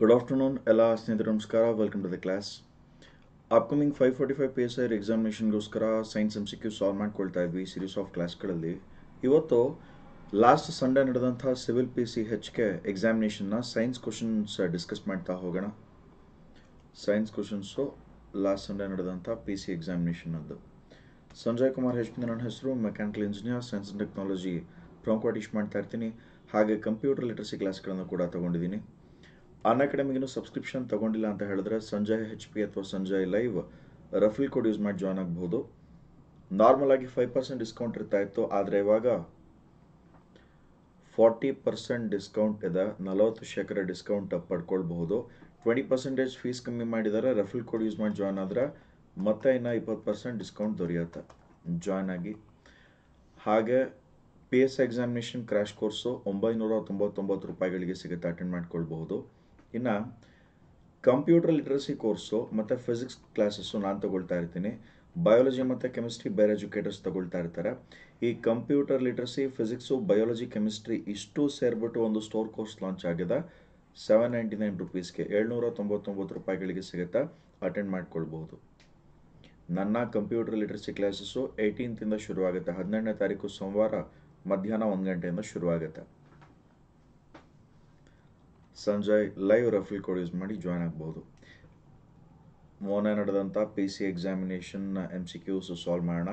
Good afternoon ಎಲ್ಲ ಸ್ನೇಹಿತರು ನಮಸ್ಕಾರ welcome to the class upcoming five forty five P S I ಎಕ್ಸಾಮಿನೇಷನ್ಗೋಸ್ಕರ science M C Q solve ಮಾಡ್ಕೊಳ್ತಾ ಇದ್ವಿ ಸೀರೀಸ್ ಆಫ್ ಕ್ಲಾಸ್ಗಳಲ್ಲಿ ಇವತ್ತು ಲಾಸ್ಟ್ ಸಂಡೇ ನಡೆದಂಥ civil P C H K ಎಕ್ಸಾಮಿನೇಷನ್ನ ಸೈನ್ಸ್ ಕ್ವಶನ್ಸ್ ಡಿಸ್ಕಸ್ ಮಾಡ್ತಾ ಹೋಗೋಣ ಸೈನ್ಸ್ ಕ್ವಶನ್ಸು ಲಾಸ್ಟ್ ಸಂಡೇ ನಡೆದಂಥ ಪಿ ಸಿ ಎಕ್ಸಾಮಿನೇಷನ್ನದ್ದು ಸಂಜಯ್ ಕುಮಾರ್ ಹೆಚ್ಮಿಂದ ನನ್ನ ಹೆಸರು mechanical engineer science and technology ಪ್ರಮುಖವಾಗಿ ಮಾಡ್ತಾ ಇರ್ತೀನಿ ಹಾಗೆ ಕಂಪ್ಯೂಟರ್ ಲಿಟ್ರಸಿ ಕ್ಲಾಸ್ಗಳನ್ನು ಕೂಡ ತಗೊಂಡಿದ್ದೀನಿ ಅನ್ಅಕಾಡೆಮಿಗಿನೂ ಸಬ್ಸ್ಕ್ರಿಪ್ಷನ್ ತಗೊಂಡಿಲ್ಲ ಅಂತ ಹೇಳಿದ್ರೆ ಸಂಜಯ್ ಹೆಚ್ ಪಿ ಅಥವಾ Sanjay live referral code use ಮಾಡಿ ಜಾಯ್ನ್ ಆಗಬಹುದು ನಾರ್ಮಲ್ ಆಗಿ ಫೈವ್ ಪರ್ಸೆಂಟ್ ಡಿಸ್ಕೌಂಟ್ ಇರ್ತಾ ಇತ್ತು ಆದರೆ ಇವಾಗ ಫಾರ್ಟಿ ಪರ್ಸೆಂಟ್ ಡಿಸ್ಕೌಂಟ್ ಇದೆ ನಲವತ್ತು ಶೇಕಡ ಡಿಸ್ಕೌಂಟ್ ಪಡ್ಕೊಳ್ಬಹುದು ಟ್ವೆಂಟಿ ಪರ್ಸೆಂಟೇಜ್ ಫೀಸ್ ಕಮ್ಮಿ ಮಾಡಿದರೆ ರಫಿಲ್ ಕೋಡ್ ಯೂಸ್ ಮಾಡಿ ಜಾಯ್ನ್ ಆದರೆ ಮತ್ತೆ ಇನ್ನು ಇಪ್ಪತ್ತು ಪರ್ಸೆಂಟ್ ಡಿಸ್ಕೌಂಟ್ ದೊರೆಯುತ್ತೆ ಜಾಯ್ನ್ ಆಗಿ ಹಾಗೆ P S examination crash course ಒಂಬೈನೂರ ತೊಂಬತ್ತೊಂಬತ್ತು ರೂಪಾಯಿಗಳಿಗೆ ಸಿಗುತ್ತೆ ಅಟೆಂಡ್ ಮಾಡ್ಕೊಳ್ಬಹುದು ಇನ್ನು ಕಂಪ್ಯೂಟರ್ ಲಿಟ್ರಸಿ ಕೋರ್ಸು ಮತ್ತು ಫಿಸಿಕ್ಸ್ ಕ್ಲಾಸಸ್ಸು ನಾನು ತಗೊಳ್ತಾ ಇರ್ತೀನಿ ಬಯಾಲಜಿ ಮತ್ತು ಕೆಮಿಸ್ಟ್ರಿ ಬೇರೆ ಎಜುಕೇಟರ್ಸ್ ತೊಗೊಳ್ತಾ ಇರ್ತಾರೆ ಈ computer literacy physics biology chemistry ಇಷ್ಟು ಸೇರಿಬಿಟ್ಟು ಒಂದು ಸ್ಟೋರ್ ಕೋರ್ಸ್ ಲಾಂಚ್ ಆಗಿದೆ ಸೆವೆನ್ ನೈಂಟಿ ನೈನ್ ರುಪೀಸ್ಗೆ ಏಳ್ನೂರ ತೊಂಬತ್ತೊಂಬತ್ತು ರೂಪಾಯಿಗಳಿಗೆ ಸಿಗುತ್ತೆ ಅಟೆಂಡ್ ಮಾಡ್ಕೊಳ್ಬಹುದು ನನ್ನ ಕಂಪ್ಯೂಟರ್ ಲಿಟ್ರಸಿ ಕ್ಲಾಸಸ್ಸು ಏಯ್ಟೀನ್ತಿಂದ ಶುರುವಾಗುತ್ತೆ ಹದಿನೆಂಟನೇ ತಾರೀಕು ಸೋಮವಾರ ಮಧ್ಯಾಹ್ನ ಒಂದು ಗಂಟೆಯಿಂದ ಶುರುವಾಗುತ್ತೆ ಸಂಜಯ್ ಲೈವ್ ರಫಲ್ ಯೂಸ್ ಮಾಡಿ ಜಾಯ್ನ್ ಆಗ್ಬೋದು ಮೊನ್ನೆ ನಡೆದಂಥ P C examination M C Qs solve ಮಾಡೋಣ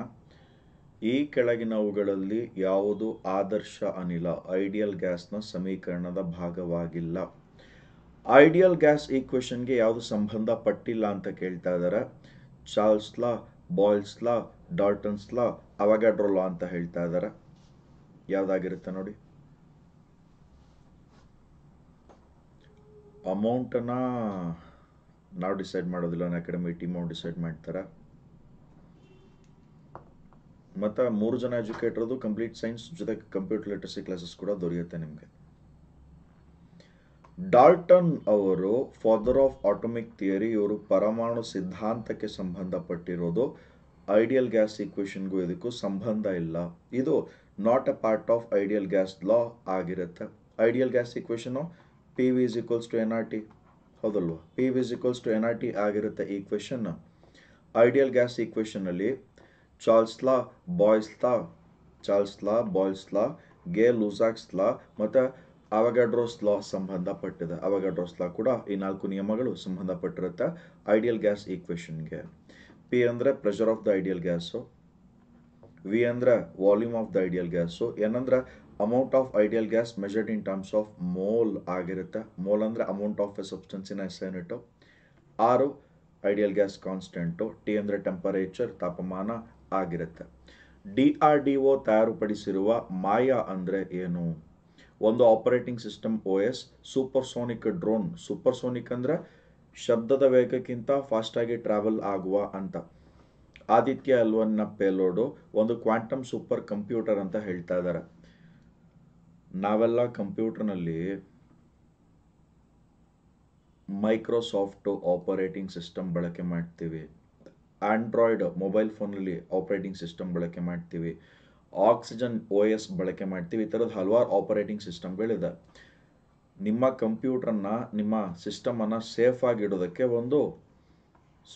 ಈ ಕೆಳಗಿನವುಗಳಲ್ಲಿ ಯಾವುದು ಆದರ್ಶ ಅನಿಲ ಐಡಿಯಲ್ ಗ್ಯಾಸ್ನ ಸಮೀಕರಣದ ಭಾಗವಾಗಿಲ್ಲ ಐಡಿಯಲ್ ಗ್ಯಾಸ್ ಈಕ್ವೇಷನ್ಗೆ ಯಾವುದು ಸಂಬಂಧ ಪಟ್ಟಿಲ್ಲ ಅಂತ ಕೇಳ್ತಾ ಇದ್ದಾರೆ ಚಾರ್ಲ್ಸ್ ಲಾ ಬಾಯ್ಲ್ಸ್ ಲಾ ಡಾಲ್ಟನ್ಸ್ ಲಾ ಅಂತ ಹೇಳ್ತಾ ಇದ್ದಾರೆ ಯಾವುದಾಗಿರುತ್ತೆ ನೋಡಿ ಅಮೌಂಟನ್ನು ನಾವು ಡಿಸೈಡ್ ಮಾಡೋದಿಲ್ಲ ಅಕಾಡೆಮಿ ಟೀಮ್ ಅವ್ರು ಡಿಸೈಡ್ ಮಾಡ್ತಾರೆ ಮತ್ತು ಮೂರು ಜನ ಎಜುಕೇಟರ್ದು ಕಂಪ್ಲೀಟ್ ಸೈನ್ಸ್ ಜೊತೆ ಕಂಪ್ಯೂಟರ್ ಲಿಟ್ರಸಿ ಕ್ಲಾಸಸ್ ಕೂಡ ದೊರೆಯುತ್ತೆ ನಿಮಗೆ ಡಾಲ್ಟನ್ ಅವರು ಫಾದರ್ ಆಫ್ ಆಟೋಮಿಕ್ ಥಿಯರಿ ಇವರು ಪರಮಾಣು ಸಿದ್ಧಾಂತಕ್ಕೆ ಸಂಬಂಧಪಟ್ಟಿರೋದು ಐಡಿಯಲ್ ಗ್ಯಾಸ್ ಈಕ್ವೇಷನ್ಗೂ ಇದಕ್ಕೂ ಸಂಬಂಧ ಇಲ್ಲ ಇದು not a part of ideal gas law ಆಗಿರುತ್ತೆ ideal gas equation P V is equals to N R T ಹೌದಲ್ವ P V is equals to N R T ಆಗಿರುತ್ತೆ ಈ question ideal gas law Charles law law law Boyle's law ಗೆ law ಮತ್ತು ಅವಗಾಡ್ರೋಸ್ ಲಾ ಸಂಬಂಧಪಟ್ಟಿದೆ ಅವಗಾಡ್ರೋಸ್ ಲಾ ಕೂಡ ಈ ನಾಲ್ಕು ನಿಯಮಗಳು ಸಂಬಂಧಪಟ್ಟಿರುತ್ತೆ ಐಡಿಯಲ್ ಗ್ಯಾಸ್ ಈಕ್ವೆಷನ್ಗೆ ಪಿ ಅಂದರೆ pressure of the ideal gas V ಅಂದ್ರೆ volume of the ideal gas ಏನಂದ್ರೆ amount of ideal gas measured in terms of mole ಆಗಿರುತ್ತೆ ಮೋಲ್ ಅಂದರೆ ಅಮೌಂಟ್ ಆಫ್ ಎ ಸಬ್ಸ್ಟೆನ್ಸಿನ S unit R ideal gas constant T ಅಂದರೆ temperature ತಾಪಮಾನ ಆಗಿರುತ್ತೆ D R D O ತಯಾರುಪಡಿಸಿರುವ ಮಾಯಾ ಅಂದರೆ ಏನು ಒಂದು operating system O S supersonic drone supersonic ಅಂದರೆ ಶಬ್ದದ ವೇಗಕ್ಕಿಂತ ಫಾಸ್ಟಾಗಿ ಟ್ರಾವೆಲ್ ಆಗುವ ಅಂತ ಆದಿತ್ಯ ಎಲ್ವನ್ನ ಪೇಲೋಡು ಒಂದು ಕ್ವಾಂಟಮ್ ಸೂಪರ್ ಕಂಪ್ಯೂಟರ್ ಅಂತ ಹೇಳ್ತಾ ಇದ್ದಾರೆ ನಾವೆಲ್ಲ ಕಂಪ್ಯೂಟರ್ನಲ್ಲಿ ಮೈಕ್ರೋಸಾಫ್ಟ್ ಆಪರೇಟಿಂಗ್ ಸಿಸ್ಟಮ್ ಬಳಕೆ ಮಾಡ್ತೀವಿ ಆಂಡ್ರಾಯ್ಡ್ ಮೊಬೈಲ್ ಫೋನಲ್ಲಿ ಆಪರೇಟಿಂಗ್ ಸಿಸ್ಟಮ್ ಬಳಕೆ ಮಾಡ್ತೀವಿ ಆಕ್ಸಿಜನ್ ಒ ಎಸ್ ಬಳಕೆ ಮಾಡ್ತೀವಿ ಈ ಥರದ ಹಲವಾರು ಆಪರೇಟಿಂಗ್ ಸಿಸ್ಟಮ್ಗಳಿದೆ ನಿಮ್ಮ ಕಂಪ್ಯೂಟ್ರನ್ನ ನಿಮ್ಮ ಸಿಸ್ಟಮನ್ನು ಸೇಫ್ ಆಗಿಡೋದಕ್ಕೆ ಒಂದು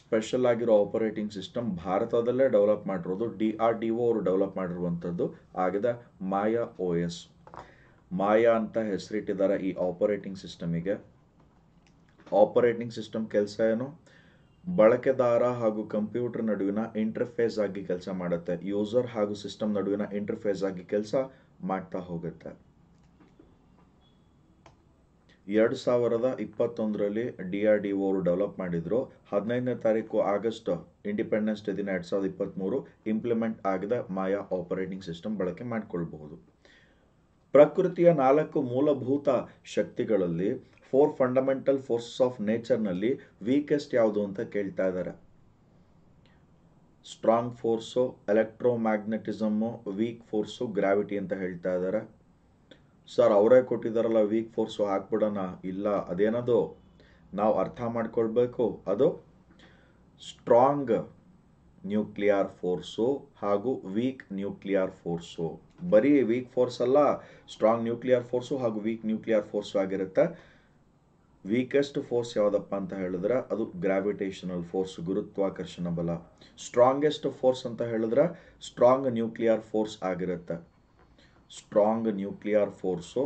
ಸ್ಪೆಷಲ್ ಆಗಿರೋ ಆಪರೇಟಿಂಗ್ ಸಿಸ್ಟಮ್ ಭಾರತದಲ್ಲೇ ಡೆವಲಪ್ ಮಾಡಿರೋದು ಡಿ ಆರ್ ಡಿ ಒ ಅವರು ಡೆವಲಪ್ ಮಾಡಿರುವಂಥದ್ದು ಆಗಿದೆ ಮಾಯಾ ಓ ಎಸ್ ಮಾಯಾ ಅಂತ ಹೆಸರಿಟ್ಟಿದ್ದಾರೆ ಈ ಆಪರೇಟಿಂಗ್ ಸಿಸ್ಟಮಿಗೆ ಆಪರೇಟಿಂಗ್ ಸಿಸ್ಟಮ್ ಕೆಲಸ ಏನು ಬಳಕೆದಾರ ಹಾಗೂ ಕಂಪ್ಯೂಟರ್ ನಡುವಿನ ಇಂಟರ್ಫೇಸ್ ಆಗಿ ಕೆಲಸ ಮಾಡುತ್ತೆ ಯೂಸರ್ ಹಾಗೂ ಸಿಸ್ಟಮ್ ನಡುವಿನ ಇಂಟರ್ಫೇಸ್ ಆಗಿ ಕೆಲಸ ಮಾಡ್ತಾ ಹೋಗುತ್ತೆ ಎರಡು ಸಾವಿರದ ಇಪ್ಪತ್ತೊಂದರಲ್ಲಿ ಡಿ ಆರ್ ಡಿ ಓರು ಡೆವಲಪ್ ಮಾಡಿದ್ರು ಹದಿನೈದನೇ ತಾರೀಕು ಆಗಸ್ಟ್ ಇಂಡಿಪೆಂಡೆನ್ಸ್ ಡೇ ದಿನ ಎರಡು ಸಾವಿರದ ಇಪ್ಪತ್ತ್ಮೂರು ಇಂಪ್ಲಿಮೆಂಟ್ ಆಗಿದೆ ಮಾಯಾ ಆಪರೇಟಿಂಗ್ ಸಿಸ್ಟಮ್ ಬಳಕೆ ಮಾಡಿಕೊಳ್ಬಹುದು ಪ್ರಕೃತಿಯ ನಾಲ್ಕು ಮೂಲಭೂತ ಶಕ್ತಿಗಳಲ್ಲಿ ಫೋರ್ ಫಂಡಮೆಂಟಲ್ ಫೋರ್ಸಸ್ ಆಫ್ ನೇಚರ್ನಲ್ಲಿ ವೀಕೆಸ್ಟ್ ಯಾವುದು ಅಂತ ಕೇಳ್ತಾ ಇದ್ದಾರೆ strong force electromagnetism weak force gravity ಅಂತ ಹೇಳ್ತಾ ಇದ್ದಾರೆ ಸರ್ ಅವರೇ ಕೊಟ್ಟಿದ್ದಾರಲ್ಲ ವೀಕ್ ಫೋರ್ಸು ಹಾಕ್ಬಿಡೋಣ ಇಲ್ಲ ಅದೇನದು ನಾವು ಅರ್ಥ ಮಾಡ್ಕೊಳ್ಬೇಕು ಅದು ಸ್ಟ್ರಾಂಗ್ ನ್ಯೂಕ್ಲಿಯರ್ ಫೋರ್ಸು ಹಾಗೂ ವೀಕ್ ನ್ಯೂಕ್ಲಿಯರ್ ಫೋರ್ಸು ಬರೀ ವೀಕ್ ಫೋರ್ಸ್ ಅಲ್ಲ ಸ್ಟ್ರಾಂಗ್ ನ್ಯೂಕ್ಲಿಯರ್ ಫೋರ್ಸು ಹಾಗೂ ವೀಕ್ ನ್ಯೂಕ್ಲಿಯರ್ ಫೋರ್ಸು ಆಗಿರುತ್ತೆ ವೀಕೆಸ್ಟ್ ಫೋರ್ಸ್ ಯಾವುದಪ್ಪ ಅಂತ ಹೇಳಿದ್ರೆ ಅದು ಗ್ರಾವಿಟೇಷನಲ್ ಫೋರ್ಸ್ ಗುರುತ್ವಾಕರ್ಷಣ ಬಲ ಸ್ಟ್ರಾಂಗೆಸ್ಟ್ ಫೋರ್ಸ್ ಅಂತ ಹೇಳಿದ್ರೆ ಸ್ಟ್ರಾಂಗ್ ನ್ಯೂಕ್ಲಿಯರ್ ಫೋರ್ಸ್ ಆಗಿರುತ್ತೆ strong nuclear force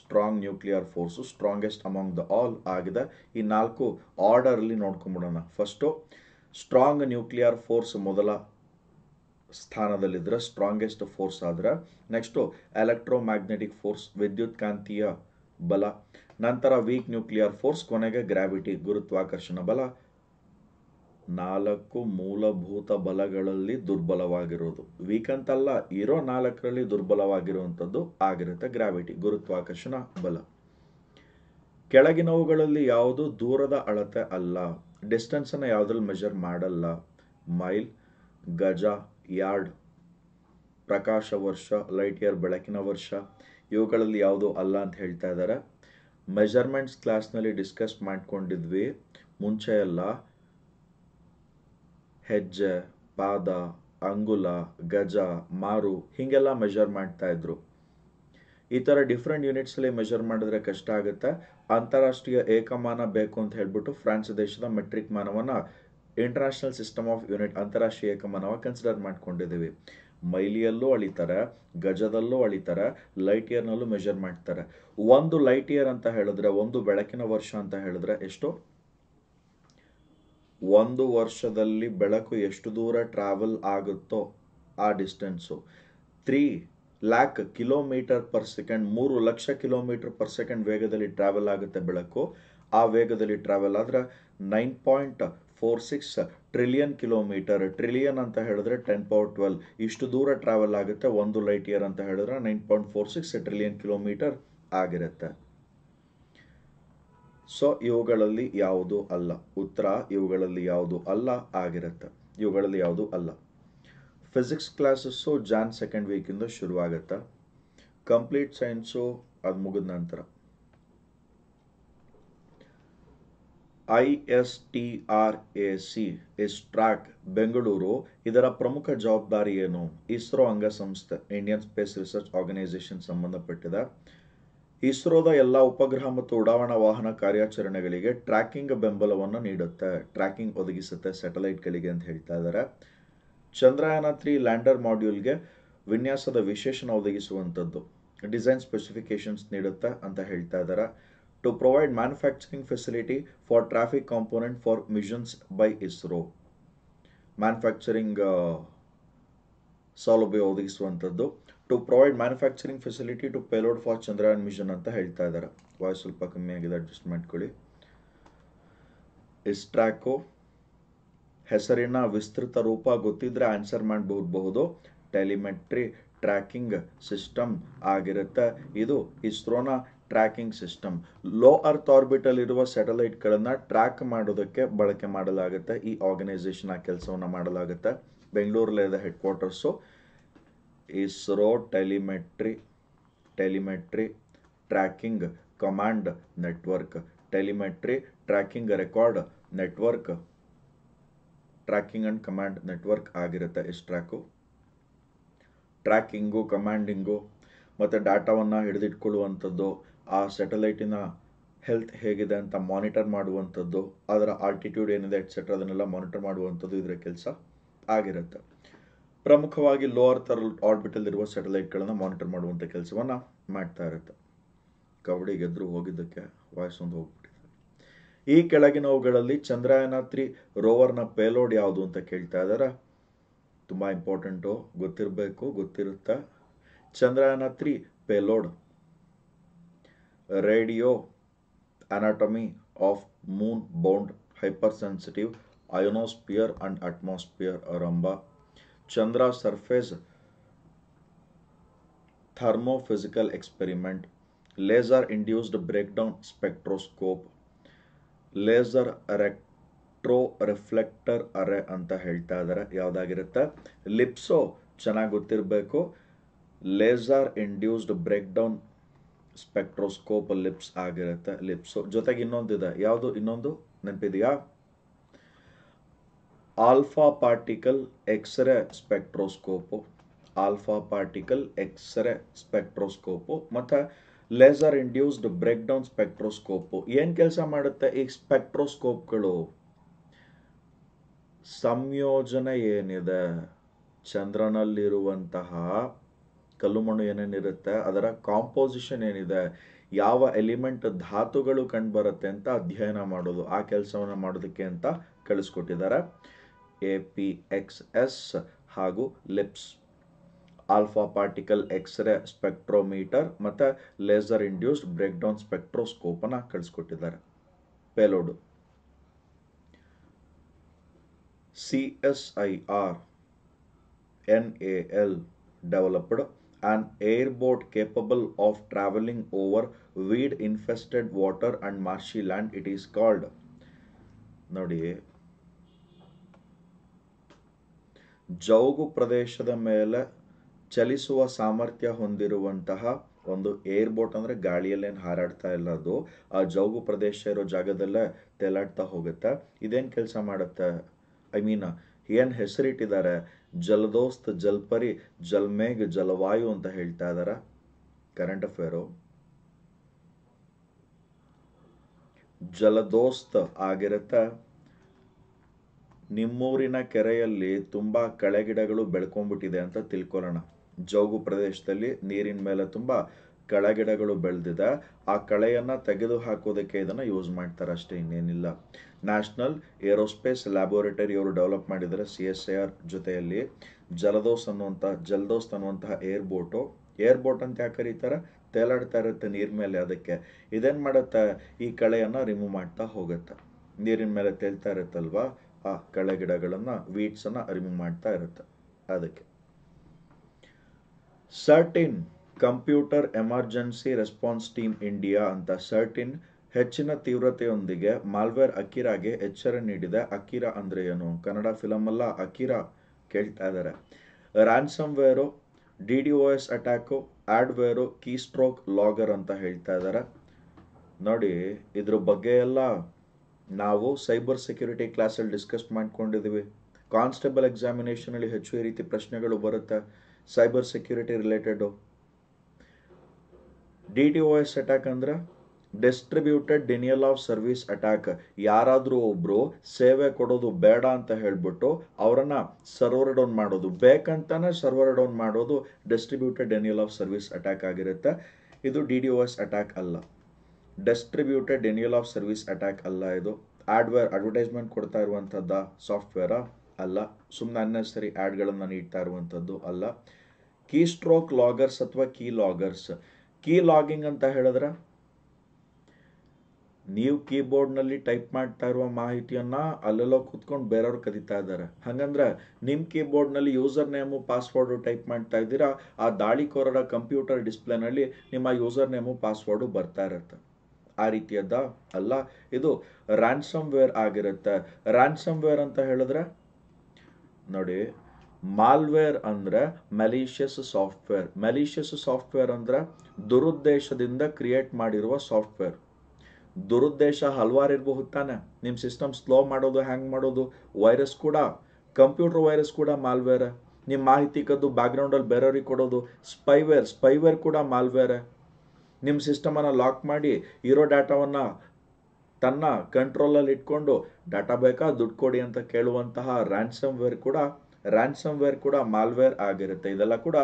strong nuclear force strongest among the all ಆಗಿದೆ ಈ ನಾಲ್ಕು ಆರ್ಡರಲ್ಲಿ ನೋಡ್ಕೊಂಬಿಡೋಣ ಫಸ್ಟು ಸ್ಟ್ರಾಂಗ್ ನ್ಯೂಕ್ಲಿಯರ್ ಫೋರ್ಸ್ ಮೊದಲ ಸ್ಥಾನದಲ್ಲಿದ್ದರೆ ಸ್ಟ್ರಾಂಗೆಸ್ಟ್ ಫೋರ್ಸ್ ಆದರೆ ನೆಕ್ಸ್ಟು ಎಲೆಕ್ಟ್ರೋಮ್ಯಾಗ್ನೆಟಿಕ್ ಫೋರ್ಸ್ ವಿದ್ಯುತ್ ಕಾಂತೀಯ ಬಲ ನಂತರ ವೀಕ್ ನ್ಯೂಕ್ಲಿಯರ್ ಫೋರ್ಸ್ ಕೊನೆಗೆ ಗ್ರಾವಿಟಿ ಗುರುತ್ವಾಕರ್ಷಣ ಬಲ ನಾಲ್ಕು ಮೂಲಭೂತ ಬಲಗಳಲ್ಲಿ ದುರ್ಬಲವಾಗಿರೋದು ವೀಕ್ ಅಂತಲ್ಲ ಇರೋ ನಾಲ್ಕರಲ್ಲಿ ದುರ್ಬಲವಾಗಿರುವಂಥದ್ದು ಆಗಿರುತ್ತೆ ಗ್ರಾವಿಟಿ ಗುರುತ್ವಾಕರ್ಷಣ ಬಲ ಕೆಳಗಿನವುಗಳಲ್ಲಿ ಯಾವುದು ದೂರದ ಅಳತೆ ಅಲ್ಲ ಡಿಸ್ಟೆನ್ಸನ್ನು ಯಾವುದ್ರಲ್ಲಿ ಮೆಷರ್ ಮಾಡಲ್ಲ ಮೈಲ್ ಗಜ ಯಾರ್ಡ್ ಪ್ರಕಾಶ ವರ್ಷ ಲೈಟ್ ಇಯರ್ ಬೆಳಕಿನ ವರ್ಷ ಇವುಗಳಲ್ಲಿ ಯಾವುದು ಅಲ್ಲ ಅಂತ ಹೇಳ್ತಾ ಇದ್ದಾರೆ ಮೆಷರ್ಮೆಂಟ್ಸ್ ಕ್ಲಾಸ್ನಲ್ಲಿ ಡಿಸ್ಕಸ್ ಮಾಡ್ಕೊಂಡಿದ್ವಿ ಮುಂಚೆ ಎಲ್ಲ ಹೆಜ್ಜೆ ಪಾದ ಅಂಗುಲ ಗಜ ಮಾರು ಹೀಗೆಲ್ಲ ಮೆಜರ್ ಮಾಡ್ತಾ ಇದ್ರು ಈ ಥರ ಡಿಫ್ರೆಂಟ್ ಯೂನಿಟ್ಸಲ್ಲಿ ಮೆಜರ್ ಮಾಡಿದ್ರೆ ಕಷ್ಟ ಆಗುತ್ತೆ ಅಂತಾರಾಷ್ಟ್ರೀಯ ಏಕಮಾನ ಬೇಕು ಅಂತ ಹೇಳಿಬಿಟ್ಟು ಫ್ರಾನ್ಸ್ ದೇಶದ ಮೆಟ್ರಿಕ್ ಮಾನವನ್ನು ಇಂಟರ್ನ್ಯಾಷನಲ್ ಸಿಸ್ಟಮ್ ಆಫ್ ಯೂನಿಟ್ ಅಂತಾರಾಷ್ಟ್ರೀಯ ಏಕಮಾನವ ಕನ್ಸಿಡರ್ ಮಾಡ್ಕೊಂಡಿದ್ದೀವಿ ಮೈಲಿಯಲ್ಲೂ ಅಳಿತಾರೆ ಗಜದಲ್ಲೂ ಅಳಿತಾರೆ ಲೈಟ್ ಇಯರ್ನಲ್ಲೂ ಮೆಜರ್ ಮಾಡ್ತಾರೆ ಒಂದು ಲೈಟ್ ಇಯರ್ ಅಂತ ಹೇಳಿದ್ರೆ ಒಂದು ಬೆಳಕಿನ ವರ್ಷ ಅಂತ ಹೇಳಿದ್ರೆ ಎಷ್ಟು ಒಂದು ವರ್ಷದಲ್ಲಿ ಬೆಳಕು ಎಷ್ಟು ದೂರ ಟ್ರಾವೆಲ್ ಆಗುತ್ತೋ ಆ distance three lakh kilometre per second ಮೂರು ಲಕ್ಷ ಕಿಲೋಮೀಟರ್ ಪರ್ ಸೆಕೆಂಡ್ ವೇಗದಲ್ಲಿ ಟ್ರಾವೆಲ್ ಆಗುತ್ತೆ ಬೆಳಕು ಆ ವೇಗದಲ್ಲಿ ಟ್ರಾವೆಲ್ ಆದರೆ nine point four six trillion kilometre trillion ಅಂತ ಹೇಳಿದ್ರೆ ಟೆನ್ ಪವರ್ ಟ್ವೆಲ್ ಇಷ್ಟು ದೂರ ಟ್ರಾವೆಲ್ ಆಗುತ್ತೆ ಒಂದು ಲೈಟ್ ಇಯರ್ ಅಂತ ಹೇಳಿದ್ರೆ nine point four six trillion kilometre ಆಗಿರುತ್ತೆ ಸೊ ಇವುಗಳಲ್ಲಿ ಯಾವುದು ಅಲ್ಲ ಉತ್ತರ ಇವುಗಳಲ್ಲಿ ಯಾವುದು ಅಲ್ಲ ಆಗಿರುತ್ತೆ ಇವುಗಳಲ್ಲಿ ಯಾವುದು ಅಲ್ಲ ಫಿಸಿಕ್ಸ್ ಕ್ಲಾಸಸ್ಸು ಜಾನ್ ಸೆಕೆಂಡ್ ವೀಕಿಂದ ಶುರುವಾಗತ್ತೆ ಕಂಪ್ಲೀಟ್ ಸೈನ್ಸು ಅದು ಮುಗಿದ ನಂತರ I S T R A C S track Bengaluru ಇದರ ಪ್ರಮುಖ ಜವಾಬ್ದಾರಿ ಏನು ಇಸ್ರೋ ಅಂಗಸಂಸ್ಥೆ ಇಂಡಿಯನ್ ಸ್ಪೇಸ್ ರಿಸರ್ಚ್ ಆರ್ಗನೈಸೇಷನ್ ಸಂಬಂಧಪಟ್ಟಿದೆ ಇಸ್ರೋದ ಎಲ್ಲ ಉಪಗ್ರಹ ಮತ್ತು ಉಡಾವಣಾ ವಾಹನ ಕಾರ್ಯಾಚರಣೆಗಳಿಗೆ ಟ್ರ್ಯಾಕಿಂಗ್ ಬೆಂಬಲವನ್ನು ನೀಡುತ್ತೆ ಟ್ರ್ಯಾಕಿಂಗ್ ಒದಗಿಸುತ್ತೆ ಸ್ಯಾಟಲೈಟ್ಗಳಿಗೆ ಅಂತ ಹೇಳ್ತಾ ಇದ್ದಾರೆ ಚಂದ್ರಯಾನ ತ್ರೀ ಲ್ಯಾಂಡರ್ ಮಾಡ್ಯೂಲ್ಗೆ ವಿನ್ಯಾಸದ ವಿಶೇಷಣ ಒದಗಿಸುವಂಥದ್ದು ಡಿಸೈನ್ ಸ್ಪೆಸಿಫಿಕೇಶನ್ಸ್ ನೀಡುತ್ತೆ ಅಂತ ಹೇಳ್ತಾ ಇದ್ದಾರೆ to provide manufacturing facility for traffic component for missions by ISRO manufacturing ಸೌಲಭ್ಯ ಒದಗಿಸುವಂಥದ್ದು to provide manufacturing facility to payload for Chandrayaan mission ಅಂತ ಹೇಳ್ತಾ ಇದ್ದಾರೆ ವಾಯ್ಸ್ ಸ್ವಲ್ಪ ಕಮ್ಮಿ ಆಗಿದೆ ಅಡ್ಜಸ್ಟ್ ಮಾಡ್ಕೊಳ್ಳಿ ಇಸ್ಟ್ರಾಕೋ ಹೆಸರಿನ ವಿಸ್ತೃತ ರೂಪ ಗೊತ್ತಿದ್ರೆ ಆನ್ಸರ್ ಮಾಡಬಹುದು ಟೆಲಿಮೆಟ್ರಿ ಟ್ರ್ಯಾಕಿಂಗ್ ಸಿಸ್ಟಮ್ ಆಗಿರುತ್ತೆ ಇದು ಇಸ್ರೋನ tracking system low earth orbital ಇರುವ ಸ್ಯಾಟಲೈಟ್ಗಳನ್ನು ಟ್ರ್ಯಾಕ್ ಮಾಡೋದಕ್ಕೆ ಬಳಕೆ ಮಾಡಲಾಗುತ್ತೆ ಈ ಆರ್ಗನೈಸೇಷನ್ ಆ ಕೆಲಸವನ್ನು ಮಾಡಲಾಗುತ್ತೆ ಲೇದ headquarters ISRO telemetry telemetry tracking command network telemetry tracking record network tracking and command network ಆಗಿರುತ್ತೆ ಎಸ್ ಟ್ರ್ಯಾಕು ಟ್ರ್ಯಾಕಿಂಗು ಕಮಾಂಡಿಂಗು ಮತ್ತು ಡಾಟಾವನ್ನು ಹಿಡಿದಿಟ್ಕೊಳ್ಳುವಂಥದ್ದು ಆ ಸ್ಯಾಟಲೈಟಿನ ಹೆಲ್ತ್ ಹೇಗಿದೆ ಅಂತ ಮಾನಿಟರ್ ಮಾಡುವಂಥದ್ದು ಅದರ ಆಲ್ಟಿಟ್ಯೂಡ್ ಏನಿದೆ ಎಟ್ಸೆಟ್ರಾ ಅದನ್ನೆಲ್ಲ ಮಾನಿಟರ್ ಮಾಡುವಂಥದ್ದು ಇದರ ಕೆಲಸ ಆಗಿರುತ್ತೆ ಪ್ರಮುಖವಾಗಿ ಲೋವರ್ ಥರ್ ಆರ್ಬಿಟಲ್ಲಿರುವ ಸ್ಯಾಟಲೈಟ್ಗಳನ್ನು ಮಾನಿಟರ್ ಮಾಡುವಂಥ ಕೆಲಸವನ್ನು ಮಾಡ್ತಾ ಇರುತ್ತೆ ಕಬಡ್ಡಿ ಗೆದ್ರು ಹೋಗಿದ್ದಕ್ಕೆ ವಾಯ್ಸ್ ಒಂದು ಹೋಗಿ ಈ ಕೆಳಗಿನವುಗಳಲ್ಲಿ ಚಂದ್ರಯಾನ ತ್ರೀ ರೋವರ್ನ ಪೇಲೋಡ್ ಯಾವುದು ಅಂತ ಕೇಳ್ತಾ ಇದ್ದಾರೆ ತುಂಬ ಇಂಪಾರ್ಟೆಂಟು ಗೊತ್ತಿರಬೇಕು ಗೊತ್ತಿರುತ್ತಾ Chandrayaan three payload radio anatomy of moon bound hypersensitive ionosphere and atmosphere Rambha Chandra surface thermophysical experiment laser induced down spectroscope laser retro reflector array ಅಂತ ಹೇಳ್ತಾ ಇದ್ದಾರೆ ಯಾವುದಾಗಿರುತ್ತೆ ಲಿಪ್ಸೋ ಚೆನ್ನಾಗಿ ಗೊತ್ತಿರಬೇಕು laser induced breakdown spectroscope LIBS ಆಗಿರುತ್ತೆ ಲಿಪ್ಸೋ ಜೊತೆಗೆ ಇನ್ನೊಂದಿದೆ ಯಾವುದು ಇನ್ನೊಂದು ನೆನಪಿದೆಯಾ alpha particle X-ray spectroscope alpha particle X-ray spectroscope ಮತ್ತು ಲೇಸರ್ ಇಂಡ್ಯೂಸ್ಡ್ ಡೌನ್ ಸ್ಪೆಕ್ಟ್ರೋಸ್ಕೋಪು ಏನು ಕೆಲಸ ಮಾಡುತ್ತೆ ಈ ಸ್ಪೆಕ್ಟ್ರೋಸ್ಕೋಪ್ಗಳು ಸಂಯೋಜನೆ ಏನಿದೆ ಚಂದ್ರನಲ್ಲಿರುವಂತಹ ಕಲ್ಲುಮಣ್ಣು ಏನೇನಿರುತ್ತೆ ಅದರ ಕಾಂಪೋಸಿಷನ್ ಏನಿದೆ ಯಾವ ಎಲಿಮೆಂಟ್ ಧಾತುಗಳು ಕಂಡುಬರುತ್ತೆ ಅಂತ ಅಧ್ಯಯನ ಮಾಡೋದು ಆ ಕೆಲಸವನ್ನು ಮಾಡೋದಕ್ಕೆ ಅಂತ ಕಳಿಸ್ಕೊಟ್ಟಿದ್ದಾರೆ ಎ ಪಿ ಎಕ್ಸ್ ಎಸ್ ಹಾಗೂ LIBS alpha particle X-ray spectrometer ಮತ್ತು ಲೇಸರ್ ಇಂಡ್ಯೂಸ್ಡ್ ಬ್ರೇಕ್ಡೌನ್ ಸ್ಪೆಕ್ಟ್ರೋಸ್ಕೋಪನ್ನು ಕಳಿಸ್ಕೊಟ್ಟಿದ್ದಾರೆ payload C S I R N A L developed an airboat capable of travelling over weed infested water and marshy land it is called ನೋಡಿ ಜೌಗು ಪ್ರದೇಶದ ಮೇಲೆ ಚಲಿಸುವ ಸಾಮರ್ಥ್ಯ ಹೊಂದಿರುವಂತಹ ಒಂದು ಏರ್ ಬೋಟ್ ಅಂದರೆ ಗಾಳಿಯಲ್ಲೇನು ಹಾರಾಡ್ತಾ ಇಲ್ಲ ಅದು ಆ ಜೌಗು ಪ್ರದೇಶ ಇರೋ ಜಾಗದಲ್ಲೇ ತೇಲಾಡ್ತಾ ಹೋಗುತ್ತೆ ಇದೇನು ಕೆಲಸ ಮಾಡುತ್ತೆ ಐ ಮೀನ್ ಏನು ಹೆಸರಿಟ್ಟಿದ್ದಾರೆ ಜಲದೋಸ್ತ್ ಜಲ್ಪರಿ ಜಲ್ಮೇಗ್ ಜಲವಾಯು ಅಂತ ಹೇಳ್ತಾ ಇದ್ದಾರೆ ಕರೆಂಟ್ ಅಫೇರು ಜಲದೋಸ್ತ್ ಆಗಿರುತ್ತೆ ನಿಮ್ಮೂರಿನ ಕೆರೆಯಲ್ಲಿ ತುಂಬಾ ಕಳೆಗಿಡಗಳು ಬೆಳ್ಕೊಂಡ್ಬಿಟ್ಟಿದೆ ಅಂತ ತಿಳ್ಕೊಳ್ಳೋಣ ಜೋಗು ಪ್ರದೇಶದಲ್ಲಿ ನೀರಿನ ಮೇಲೆ ತುಂಬ ಕಳೆಗಿಡಗಳು ಬೆಳೆದಿದೆ ಆ ಕಳೆಯನ್ನು ತೆಗೆದು ಹಾಕೋದಕ್ಕೆ ಇದನ್ನು ಯೂಸ್ ಮಾಡ್ತಾರೆ ಅಷ್ಟೇ ಇನ್ನೇನಿಲ್ಲ ನ್ಯಾಷನಲ್ ಏರೋಸ್ಪೇಸ್ ಲ್ಯಾಬೋರೇಟರಿ ಅವರು ಡೆವಲಪ್ ಮಾಡಿದರೆ ಸಿ ಎಸ್ ಐ ಆರ್ ಜೊತೆಯಲ್ಲಿ ಜಲದೋಸ್ ಅನ್ನುವಂಥ ಜಲದೋಸ್ ಅನ್ನುವಂತಹ ಏರ್ಬೋಟು ಏರ್ಬೋಟ್ ಅಂತ ಯಾಕೆ ಕರೀತಾರೆ ತೇಲಾಡ್ತಾ ಇರುತ್ತೆ ನೀರ್ ಮೇಲೆ ಅದಕ್ಕೆ ಇದೇನು ಮಾಡುತ್ತೆ ಈ ಕಳೆಯನ್ನು ರಿಮೂವ್ ಮಾಡ್ತಾ ಹೋಗುತ್ತೆ ನೀರಿನ ಮೇಲೆ ತೇಲ್ತಾ ಇರುತ್ತಲ್ವಾ ಆ ಕಳೆ ಗಿಡಗಳನ್ನು ವೀಟ್ಸನ್ನು ರಿಮೂವ್ ಮಾಡ್ತಾ ಇರುತ್ತೆ ಅದಕ್ಕೆ CERT-In computer emergency response team India ಅಂತ ಸರ್ಟಿನ್ ಹೆಚ್ಚಿನ ತೀವ್ರತೆಯೊಂದಿಗೆ ಮಾಲ್ವೇರ್ ಅಕಿರಾಗೆ ಎಚ್ಚರ ನೀಡಿದೆ ಅಕಿರಾ ಅಂದ್ರೆ ಏನು ಕನ್ನಡ ಅಲ್ಲ ಅಕಿರಾ ಕೇಳ್ತಾ ಇದ್ದಾರೆ ransomware D D O S attack ware keystroke logger ಅಂತ ಹೇಳ್ತಾ ಇದ್ದಾರೆ ನೋಡಿ ಇದ್ರ ಬಗ್ಗೆ ಎಲ್ಲ ನಾವು ಸೈಬರ್ ಸೆಕ್ಯೂರಿಟಿ ಕ್ಲಾಸಲ್ಲಿ ಡಿಸ್ಕಸ್ ಮಾಡ್ಕೊಂಡಿದೀವಿ ಕಾನ್ಸ್ಟೇಬಲ್ ಎಕ್ಸಾಮಿನೇಷನಲ್ಲಿ ಹೆಚ್ಚು ಈ ರೀತಿ ಪ್ರಶ್ನೆಗಳು ಬರುತ್ತೆ cyber security related D T O S attack ಅಂದ್ರೆ distributed denial of service attack ಯಾರಾದರೂ ಒಬ್ಬರು ಸೇವೆ ಕೊಡೋದು ಬೇಡ ಅಂತ ಹೇಳಿಬಿಟ್ಟು ಅವರನ್ನು ಸರ್ವರ್ ಡೌನ್ ಮಾಡೋದು ಬೇಕಂತಾನೆ ಸರ್ವರ್ ಡೌನ್ ಮಾಡೋದು distributed denial of service attack ಆಗಿರುತ್ತೆ ಇದು D D O S attack ಅಲ್ಲ distributed denial of service attack ಅಲ್ಲ ಇದು ಆಡ್ವೇರ್ ಅಡ್ವರ್ಟೈಸ್ಮೆಂಟ್ ಕೊಡ್ತಾ ಇರುವಂಥದ್ದ ಸಾಫ್ಟ್ವೇರಾ ಅಲ್ಲ ಸುಮ್ಮನೆ ಅನ್ನೆಸರಿ ಆ್ಯಡ್ಗಳನ್ನು ನೀಡ್ತಾ ಇರುವಂಥದ್ದು ಅಲ್ಲ ಕೀ ಸ್ಟ್ರೋಕ್ ಲಾಗರ್ಸ್ ಅಥವಾ ಕೀ ಲಾಗರ್ಸ್ ಕೀ ಲಾಗಿಂಗ್ ಅಂತ ಹೇಳಿದ್ರೆ ನೀವು ಕೀಬೋರ್ಡ್ನಲ್ಲಿ ಟೈಪ್ ಮಾಡ್ತಾ ಇರುವ ಮಾಹಿತಿಯನ್ನು ಅಲ್ಲೆಲ್ಲೋ ಕೂತ್ಕೊಂಡು ಬೇರೆಯವ್ರು ಕದೀತಾ ಇದ್ದಾರೆ ಹಾಗಂದ್ರೆ ನಿಮ್ಮ ಕೀಬೋರ್ಡ್ನಲ್ಲಿ ಯೂಸರ್ ನೇಮು ಪಾಸ್ವರ್ಡು ಟೈಪ್ ಮಾಡ್ತಾ ಇದ್ದೀರಾ ಆ ದಾಳಿಕೋರರ ಕಂಪ್ಯೂಟರ್ ಡಿಸ್ಪ್ಲೇನಲ್ಲಿ ನಿಮ್ಮ ಯೂಸರ್ ನೇಮು ಪಾಸ್ವರ್ಡು ಬರ್ತಾ ಇರತ್ತೆ ಆ ರೀತಿಯದ ಅಲ್ಲ ಇದು ರ್ಯಾನ್ಸಮ್ ವೇರ್ ಆಗಿರುತ್ತೆ ರ್ಯಾನ್ಸಮ್ ವೇರ್ ಅಂತ ಹೇಳಿದ್ರೆ ನೋಡಿ ಮಾಲ್ವೇರ್ ಅಂದರೆ ಮೆಲಿಷಿಯಸ್ ಸಾಫ್ಟ್ವೇರ್ ಮೆಲಿಷಿಯಸ್ ಸಾಫ್ಟ್ವೇರ್ ಅಂದರೆ ದುರುದ್ದೇಶದಿಂದ ಕ್ರಿಯೇಟ್ ಮಾಡಿರುವ ಸಾಫ್ಟ್ವೇರ್ ದುರುದ್ದೇಶ ಹಲವಾರು ಇರಬಹುದು ತಾನೆ ನಿಮ್ಮ ಸಿಸ್ಟಮ್ ಸ್ಲೋ ಮಾಡೋದು ಹ್ಯಾಂಗ್ ಮಾಡೋದು ವೈರಸ್ ಕೂಡ ಕಂಪ್ಯೂಟರ್ ವೈರಸ್ ಕೂಡ ಮಾಲ್ವೇರ್ ನಿಮ್ಮ ಮಾಹಿತಿ ಕದ್ದು ಅಲ್ಲಿ ಬೇರೆಯವ್ರಿಗೆ ಕೊಡೋದು ಸ್ಪೈವೇರ್ ಸ್ಪೈವೇರ್ ಕೂಡ ನಿಮ್ ನಿಮ್ಮ ಸಿಸ್ಟಮನ್ನು ಲಾಕ್ ಮಾಡಿ ಇರೋ ಡಾಟಾವನ್ನ ತನ್ನ ಕಂಟ್ರೋಲಲ್ಲಿ ಇಟ್ಕೊಂಡು ಡಾಟಾ ಬೇಕಾ ದುಡ್ಡು ಕೊಡಿ ಅಂತ ಕೇಳುವಂತಹ ರ್ಯಾನ್ಸಮ್ ವೇರ್ ಕೂಡ ರ್ಯಾನ್ಸಮ್ವೇರ್ ಕೂಡ ಮಾಲ್ವೇರ್ ಆಗಿರುತ್ತೆ ಇದೆಲ್ಲ ಕೂಡ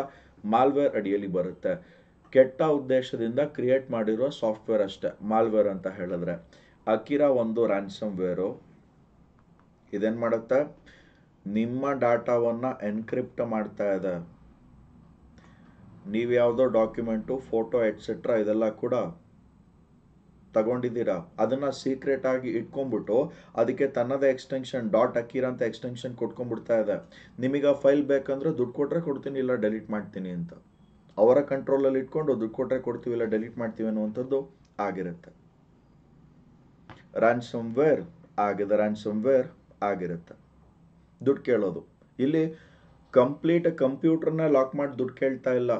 ಮಾಲ್ವೇರ್ ಅಡಿಯಲ್ಲಿ ಬರುತ್ತೆ ಕೆಟ್ಟ ಉದ್ದೇಶದಿಂದ ಕ್ರಿಯೇಟ್ ಮಾಡಿರೋ ಸಾಫ್ಟ್ವೇರ್ ಅಷ್ಟೇ ಮಾಲ್ವೇರ್ ಅಂತ ಹೇಳಿದ್ರೆ ಅಕಿರಾ ಒಂದು ರ್ಯಾನ್ಸಮ್ವೇರು ಇದೇನು ಮಾಡುತ್ತೆ ನಿಮ್ಮ ಡಾಟಾವನ್ನು ಎನ್ಕ್ರಿಪ್ಟ್ ಮಾಡ್ತಾ ಇದೆ ನೀವು ಯಾವುದೋ ಡಾಕ್ಯುಮೆಂಟು ಫೋಟೋ ಎಟ್ಸೆಟ್ರಾ ಇದೆಲ್ಲ ಕೂಡ ತಗೊಂಡಿದ್ದೀರಾ ಅದನ್ನು ಸೀಕ್ರೆಟ್ ಆಗಿ ಇಟ್ಕೊಂಡ್ಬಿಟ್ಟು ಅದಕ್ಕೆ ತನ್ನದೇ ಎಕ್ಸ್ಟೆನ್ಷನ್ ಡಾಟ್ ಅಕ್ಕಿರಂತ ಅಂತ ಎಕ್ಸ್ಟೆನ್ಷನ್ ಕೊಟ್ಕೊಂಡ್ಬಿಡ್ತಾ ಇದೆ ನಿಮಗೆ ಆ ಫೈಲ್ ಬೇಕಂದ್ರೆ ದುಡ್ಡು ಕೊಟ್ಟರೆ ಕೊಡ್ತೀನಿ ಇಲ್ಲ ಡೆಲೀಟ್ ಮಾಡ್ತೀನಿ ಅಂತ ಅವರ ಕಂಟ್ರೋಲಲ್ಲಿ ಇಟ್ಕೊಂಡು ದುಡ್ಡು ಕೊಟ್ಟರೆ ಕೊಡ್ತೀವಿ ಇಲ್ಲ ಡೆಲೀಟ್ ಮಾಡ್ತೀವಿ ಅನ್ನುವಂಥದ್ದು ಆಗಿರುತ್ತೆ ರ್ಯಾನ್ಸಮ್ ವೇರ್ ಆಗಿದೆ ರ್ಯಾನ್ಸಮ್ ವೇರ್ ಆಗಿರುತ್ತೆ ದುಡ್ಡು ಕೇಳೋದು ಇಲ್ಲಿ ಕಂಪ್ಲೀಟ್ ಕಂಪ್ಯೂಟರ್ನ ಲಾಕ್ ಮಾಡಿ ದುಡ್ಡು ಕೇಳ್ತಾ ಇಲ್ಲ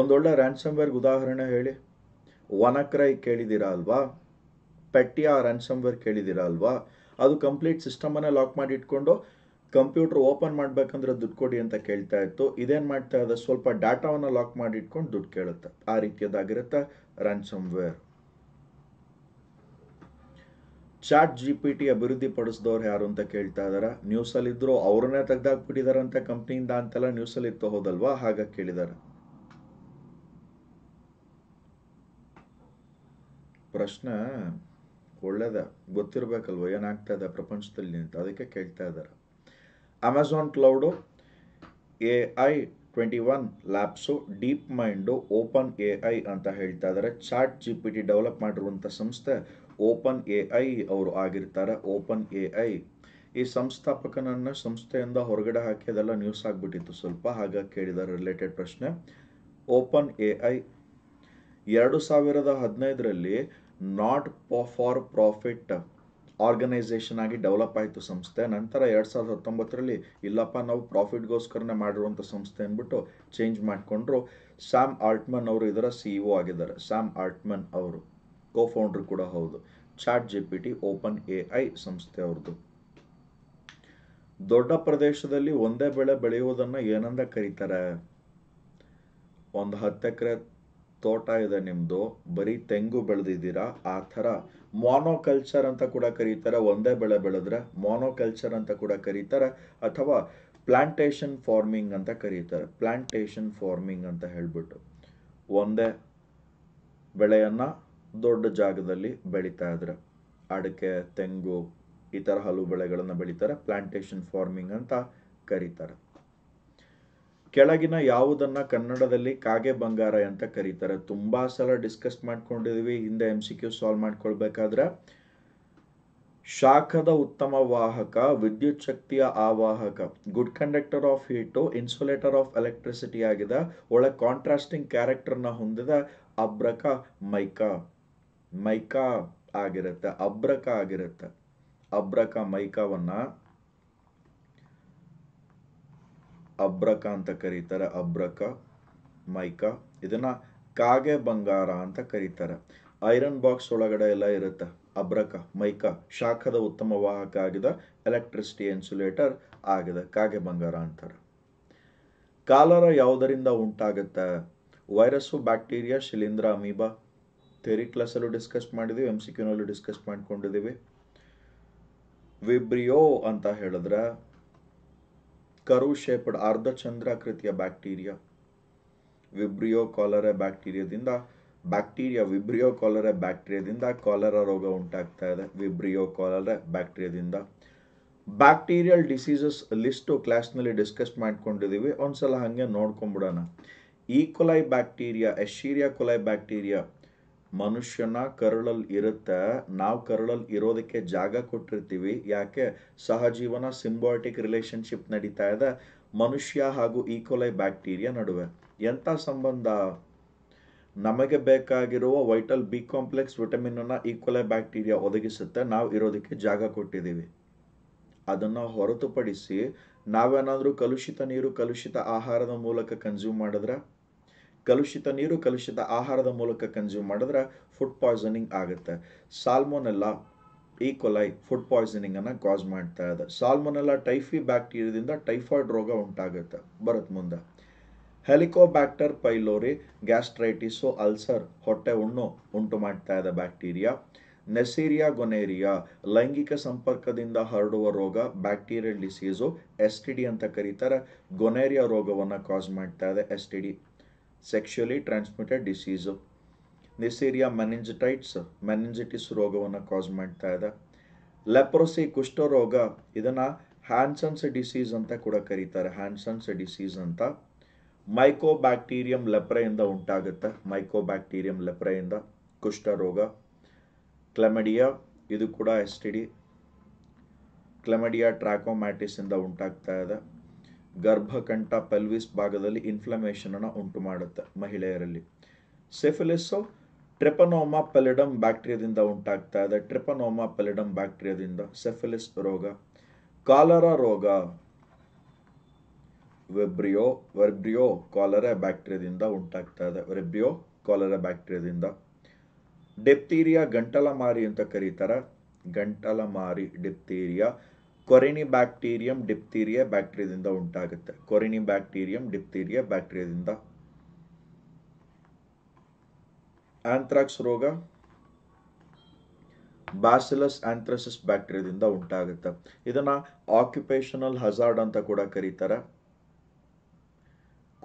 ಒಂದೊಳ್ಳೆ ರ್ಯಾನ್ಸಮ್ ವೇರ್ಗೆ ಉದಾಹರಣೆ ಹೇಳಿ ವನಕ್ರೈ ಕೇಳಿದಿರ ಅಲ್ವಾ ಪೆಟ್ಯ ರನ್ಸಮ್ವೇರ್ ಕೇಳಿದಿರ ಅಲ್ವಾ ಅದು ಕಂಪ್ಲೀಟ್ ಸಿಸ್ಟಮನ್ನೇ ಲಾಕ್ ಮಾಡಿ ಇಟ್ಕೊಂಡು ಕಂಪ್ಯೂಟರ್ ಓಪನ್ ಮಾಡಬೇಕಂದ್ರೆ ದುಡ್ಡು ಕೊಡಿ ಅಂತ ಕೇಳ್ತಾ ಇತ್ತು ಇದೇನು ಮಾಡ್ತಾ ಇದೆ ಸ್ವಲ್ಪ ಡಾಟಾವನ್ನು ಲಾಕ್ ಮಾಡಿ ಇಟ್ಕೊಂಡು ದುಡ್ಡು ಕೇಳುತ್ತೆ ಆ ರೀತಿಯದಾಗಿರುತ್ತೆ ransomware chat G P T ಅಭಿವೃದ್ಧಿಪಡಿಸಿದವ್ರು ಯಾರು ಅಂತ ಕೇಳ್ತಾ ಇದ್ದಾರೆ ನ್ಯೂಸಲ್ಲಿದ್ದರು ಅವ್ರನ್ನೇ ತೆಗ್ದಾಕ್ಬಿಟ್ಟಿದ್ದಾರೆ ಅಂತ ಕಂಪ್ನಿಯಿಂದ ಅಂತೆಲ್ಲ ನ್ಯೂಸಲ್ಲಿ ಇತ್ತು ಹೋದಲ್ವಾ ಹಾಗಾಗಿ ಕೇಳಿದ್ದಾರೆ ಪ್ರಶ್ನೆ ಒಳ್ಳೇದ ಗೊತ್ತಿರಬೇಕಲ್ವ ಏನಾಗ್ತಾ ಇದೆ ಪ್ರಪಂಚದಲ್ಲಿ ಅಂತ ಅದಕ್ಕೆ ಕೇಳ್ತಾ ಇದ್ದಾರೆ Amazon cloud A I twenty one labs DeepMind open A I ಅಂತ ಹೇಳ್ತಾ ಇದ್ದಾರೆ chat G P T develop ಮಾಡಿರುವಂಥ ಸಂಸ್ಥೆ ಓಪನ್ ಎ ಐ ಅವರು ಆಗಿರ್ತಾರೆ ಓಪನ್ ಎ ಐ ಈ ಸಂಸ್ಥಾಪಕನನ್ನು ಸಂಸ್ಥೆಯಿಂದ ಹೊರಗಡೆ ಹಾಕಿ ಅದೆಲ್ಲ ನ್ಯೂಸ್ ಆಗಿಬಿಟ್ಟಿತ್ತು ಸ್ವಲ್ಪ ಹಾಗಾಗಿ ಕೇಳಿದ್ದಾರೆ ರಿಲೇಟೆಡ್ ಪ್ರಶ್ನೆ ಓಪನ್ ಎ ಐ ಎರಡು ಸಾವಿರದ ಹದಿನೈದರಲ್ಲಿ ನಾಟ್ ಫಾರ್ ಪ್ರಾಫಿಟ್ ಆರ್ಗನೈಸೇಷನ್ ಆಗಿ ಡೆವಲಪ್ ಆಯಿತು ಸಂಸ್ಥೆ ನಂತರ ಎರಡು ಸಾವಿರದ ಹತ್ತೊಂಬತ್ತರಲ್ಲಿ ಇಲ್ಲಪ್ಪ ನಾವು ಪ್ರಾಫಿಟ್ಗೋಸ್ಕರನೇ ಮಾಡಿರುವಂಥ ಸಂಸ್ಥೆ ಅಂದ್ಬಿಟ್ಟು ಚೇಂಜ್ ಮಾಡಿಕೊಂಡ್ರು ಸ್ಯಾಮ್ ಆರ್ಟ್ಮನ್ ಅವರು ಇದರ ಸಿ ಇ e ಆಗಿದ್ದಾರೆ ಸ್ಯಾಮ್ ಆರ್ಟ್ಮನ್ ಅವರು ಕೋ ಫೌಂಡ್ರು ಕೂಡ ಹೌದು chat G P T open A I ಸಂಸ್ಥೆ ಅವ್ರದ್ದು ದೊಡ್ಡ ಪ್ರದೇಶದಲ್ಲಿ ಒಂದೇ ಬೆಳೆ ಬೆಳೆಯುವುದನ್ನು ಏನಂದ ಕರೀತಾರೆ ಒಂದು ಹತ್ತು ಎಕರೆ ತೋಟ ಇದೆ ನಿಮ್ಮದು ಬರೀ ತೆಂಗು ಬೆಳೆದಿದ್ದೀರಾ ಆ ಥರ ಮೋನೋಕಲ್ಚರ್ ಅಂತ ಕೂಡ ಕರೀತಾರೆ ಒಂದೇ ಬೆಳೆ ಬೆಳೆದ್ರೆ ಮೋನೋಕಲ್ಚರ್ ಅಂತ ಕೂಡ ಕರೀತಾರೆ ಅಥವಾ ಪ್ಲಾಂಟೇಶನ್ ಫಾರ್ಮಿಂಗ್ ಅಂತ ಕರೀತಾರೆ ಪ್ಲಾಂಟೇಶನ್ ಫಾರ್ಮಿಂಗ್ ಅಂತ ಹೇಳಿಬಿಟ್ಟು ಒಂದೇ ಬೆಳೆಯನ್ನು ದೊಡ್ಡ ಜಾಗದಲ್ಲಿ ಬೆಳೀತಾ ಇದ್ರೆ ಅಡಿಕೆ ತೆಂಗು ಈ ಥರ ಹಲವು ಬೆಳೆಗಳನ್ನು ಬೆಳೀತಾರೆ ಪ್ಲಾಂಟೇಶನ್ ಫಾರ್ಮಿಂಗ್ ಅಂತ ಕರೀತಾರೆ ಕೆಳಗಿನ ಯಾವುದನ್ನ ಕನ್ನಡದಲ್ಲಿ ಕಾಗೆ ಬಂಗಾರ ಅಂತ ಕರೀತಾರೆ ತುಂಬಾ ಸಲ ಡಿಸ್ಕಸ್ ಮಾಡ್ಕೊಂಡಿದೀವಿ ಹಿಂದೆ ಎಂ ಸಿ ಕ್ಯೂ ಸಾಲ್ವ್ ಮಾಡ್ಕೊಳ್ಬೇಕಾದ್ರೆ ಶಾಖದ ಉತ್ತಮ ವಾಹಕ ವಿದ್ಯುತ್ ಶಕ್ತಿಯ ಆವಾಹಕ good conductor of heat insulator of electricity ಆಗಿದೆ ಒಳ್ಳೆ ಕಾಂಟ್ರಾಸ್ಟಿಂಗ್ ಕ್ಯಾರೆಕ್ಟರ್ನ ಹೊಂದಿದ ಅಬ್ರಕ ಮೈಕ ಮೈಕ ಆಗಿರುತ್ತೆ ಅಬ್ರಕ ಆಗಿರುತ್ತೆ ಅಬ್ರಕ ಮೈಕವನ್ನ ಅಬ್ರಕ ಅಂತ ಕರೀತಾರೆ ಅಬ್ರಕ ಮೈಕ ಇದನ್ನ ಕಾಗೆ ಬಂಗಾರ ಅಂತ ಕರೀತಾರೆ ಐರನ್ ಬಾಕ್ಸ್ ಒಳಗಡೆ ಎಲ್ಲ ಇರುತ್ತೆ ಅಬ್ರಕ ಮೈಕ ಶಾಖದ ಉತ್ತಮ ವಾಹಕ ಆಗಿದೆ ಎಲೆಕ್ಟ್ರಿಸಿಟಿ ಇನ್ಸುಲೇಟರ್ ಆಗಿದೆ ಕಾಗೆ ಬಂಗಾರ ಅಂತಾರೆ ಕಾಲರ ಯಾವುದರಿಂದ ಉಂಟಾಗುತ್ತೆ ವೈರಸ್ಸು ಬ್ಯಾಕ್ಟೀರಿಯಾ ಶಿಲೀಂಧ್ರ ಅಮೀಬಾ ಥೇರಿ ಕ್ಲಾಸಲ್ಲೂ ಡಿಸ್ಕಸ್ ಮಾಡಿದೀವಿ ಎಮ್ ಸಿ ಕ್ಯೂನಲ್ಲೂ ಡಿಸ್ಕಸ್ ಮಾಡ್ಕೊಂಡಿದ್ದೀವಿ ವಿಬ್ರಿಯೋ ಅಂತ ಹೇಳಿದ್ರೆ ಕರು-ಶೇಪ್ಡ್ ಚಂದ್ರಾಕೃತಿಯ ಬ್ಯಾಕ್ಟೀರಿಯಾ ವಿಬ್ರಿಯೋ ಕಾಲರ ಬ್ಯಾಕ್ಟೀರಿಯಾದಿಂದ ಬ್ಯಾಕ್ಟೀರಿಯಾ ವಿಬ್ರಿಯೋ ಕಾಲರ ಬ್ಯಾಕ್ಟೀರಿಯಾದಿಂದ ಕಾಲರ ರೋಗ ಉಂಟಾಗ್ತಾ ಇದೆ ವಿಬ್ರಿಯೋ ಕಾಲರ ಬ್ಯಾಕ್ಟೀರಿಯಾದಿಂದ ಬ್ಯಾಕ್ಟೀರಿಯಲ್ ಡಿಸೀಸಸ್ ಲಿಸ್ಟು ಕ್ಲಾಸ್ನಲ್ಲಿ ಡಿಸ್ಕಸ್ ಮಾಡ್ಕೊಂಡಿದ್ದೀವಿ ಒಂದ್ಸಲ ಹಾಗೆ ನೋಡ್ಕೊಂಬಿಡೋಣ E coli bacteria Escherichia coli bacteria ಮನುಷ್ಯನ ಕರುಳಲ್ಲಿ ಇರುತ್ತೆ ನಾವು ಕರುಳಲ್ಲಿ ಇರೋದಕ್ಕೆ ಜಾಗ ಕೊಟ್ಟಿರ್ತೀವಿ ಯಾಕೆ ಸಹಜೀವನ ಸಿಂಬಾಟಿಕ್ ರಿಲೇಶನ್ಶಿಪ್ ನಡೀತಾ ಇದೆ ಮನುಷ್ಯ ಹಾಗೂ ಈಕೋಲೈ e. ಬ್ಯಾಕ್ಟೀರಿಯಾ ನಡುವೆ ಎಂಥ ಸಂಬಂಧ ನಮಗೆ ಬೇಕಾಗಿರುವ ವೈಟಲ್ ಬಿ ಕಾಂಪ್ಲೆಕ್ಸ್ ವಿಟಮಿನ್ನ ಈಕ್ವಲೈ ಬ್ಯಾಕ್ಟೀರಿಯಾ ಒದಗಿಸುತ್ತೆ ನಾವು ಇರೋದಕ್ಕೆ ಜಾಗ ಕೊಟ್ಟಿದ್ದೀವಿ ಅದನ್ನು ಹೊರತುಪಡಿಸಿ ನಾವೇನಾದರೂ ಕಲುಷಿತ ನೀರು ಕಲುಷಿತ ಆಹಾರದ ಮೂಲಕ ಕನ್ಸ್ಯೂಮ್ ಮಾಡಿದ್ರೆ ಕಲುಷಿತ ನೀರು ಕಲುಷಿತ ಆಹಾರದ ಮೂಲಕ ಕನ್ಸ್ಯೂಮ್ ಮಾಡಿದ್ರೆ ಫುಡ್ ಪಾಯ್ಸನಿಂಗ್ ಆಗುತ್ತೆ ಸಾಲ್ಮೋನೆಲ್ಲ ಈಕ್ವಲೈ ಫುಡ್ ಅನ್ನು ಕಾಸ್ ಮಾಡ್ತಾ ಇದೆ ಸಾಲ್ಮೊನೆಲ್ಲ ಟೈಫಿ ಬ್ಯಾಕ್ಟೀರಿಯಾದಿಂದ ಟೈಫಾಯ್ಡ್ ರೋಗ ಉಂಟಾಗುತ್ತೆ ಬರತ್ ಮುಂದೆ ಹೆಲಿಕೋಬ್ಯಾಕ್ಟರ್ ಪೈಲೋರಿ ಗ್ಯಾಸ್ಟ್ರೈಟಿಸು ಅಲ್ಸರ್ ಹೊಟ್ಟೆ ಹುಣ್ಣು ಉಂಟು ಮಾಡ್ತಾ ಇದೆ ಬ್ಯಾಕ್ಟೀರಿಯಾ ನೆಸೀರಿಯಾ ಗೊನೇರಿಯಾ ಲೈಂಗಿಕ ಸಂಪರ್ಕದಿಂದ ಹರಡುವ ರೋಗ bacterial disease S T D ಅಂತ ಕರೀತಾರೆ ಗೊನೇರಿಯಾ ರೋಗವನ್ನು ಕಾಸ್ ಮಾಡ್ತಾ ಇದೆ S T D sexually transmitted disease Neisseria meningitidis meningitis ರೋಗವನ್ನು ಕಾಸ್ ಮಾಡ್ತಾ ಇದೆ ಲೆಪ್ರೋಸಿ ಕುಷ್ಠರೋಗ ಇದನ್ನು ಹ್ಯಾನ್ಸನ್ಸ್ ಡಿಸೀಸ್ ಅಂತ ಕೂಡ ಕರೀತಾರೆ ಹ್ಯಾನ್ಸನ್ಸ್ ಡಿಸೀಸ್ ಅಂತ ಮೈಕೋ ಬ್ಯಾಕ್ಟೀರಿಯಂ ಲೆಪ್ರೆಯಿಂದ ಉಂಟಾಗುತ್ತೆ ಮೈಕೋ ಬ್ಯಾಕ್ಟೀರಿಯಂ ಲೆಪ್ರೆಯಿಂದ ರೋಗ ಕ್ಲೆಮಡಿಯಾ ಇದು ಕೂಡ ಎಸ್ ಟಿ ಡಿ ಕ್ಲೆಮಡಿಯಾ ಟ್ರಾಕೋಮ್ಯಾಟಿಸಿಂದ ಉಂಟಾಗ್ತಾ ಇದೆ ಗರ್ಭಕಂಠ ಪೆಲ್ವಿಸ್ ಭಾಗದಲ್ಲಿ ಅನ್ನು ಉಂಟು ಮಾಡುತ್ತೆ ಮಹಿಳೆಯರಲ್ಲಿ ಸೆಫಿಲಿಸ್ಸು ಟ್ರೆಪನೋಮಾ ಪೆಲಿಡಮ್ ಬ್ಯಾಕ್ಟೀರಿಯಾದಿಂದ ಉಂಟಾಗ್ತಾ ಇದೆ ಟ್ರೆಪನೋಮಾ ಪೆಲಿಡಮ್ ಬ್ಯಾಕ್ಟೀರಿಯಾದಿಂದ ಸೆಫಿಲಿಸ್ ರೋಗ ಕಾಲರ ರೋಗ ವೆಬ್ರಿಯೋ ವೆಬ್ರಿಯೋ ಕಾಲರ ಬ್ಯಾಕ್ಟೀರಿಯಾದಿಂದ ಉಂಟಾಗ್ತಾ ಇದೆ ವೆಬ್ರಿಯೋ ಕಾಲರ ಬ್ಯಾಕ್ಟೀರಿಯಾದಿಂದ ಡೆಪ್ತೀರಿಯಾ ಗಂಟಲ ಮಾರಿ ಅಂತ ಕರೀತಾರೆ ಗಂಟಲ ಮಾರಿ ಡೆಪ್ತೀರಿಯಾ ಕೊರಿನಿ ಬ್ಯಾಕ್ಟೀರಿಯಂ ಡಿಪ್ತೀರಿಯಾ ಬ್ಯಾಕ್ಟೀರಿಯಾದಿಂದ ಉಂಟಾಗುತ್ತೆ ಕೊರಿನಿ ಬ್ಯಾಕ್ಟೀರಿಯಂ ಡಿಪ್ತೀರಿಯಾ ಬ್ಯಾಕ್ಟೀರಿಯಾದಿಂದ ಆಂಥ್ರಾಕ್ಸ್ ರೋಗ ಬ್ಯಾಸಿಲಸ್ ಆಂಥ್ರಸಿಸ್ ಬ್ಯಾಕ್ಟೀರಿಯಾದಿಂದ ಉಂಟಾಗುತ್ತೆ ಇದನ್ನ ಆಕ್ಯುಪೇಷನಲ್ ಹಜಾರ್ಡ್ ಅಂತ ಕೂಡ ಕರೀತಾರೆ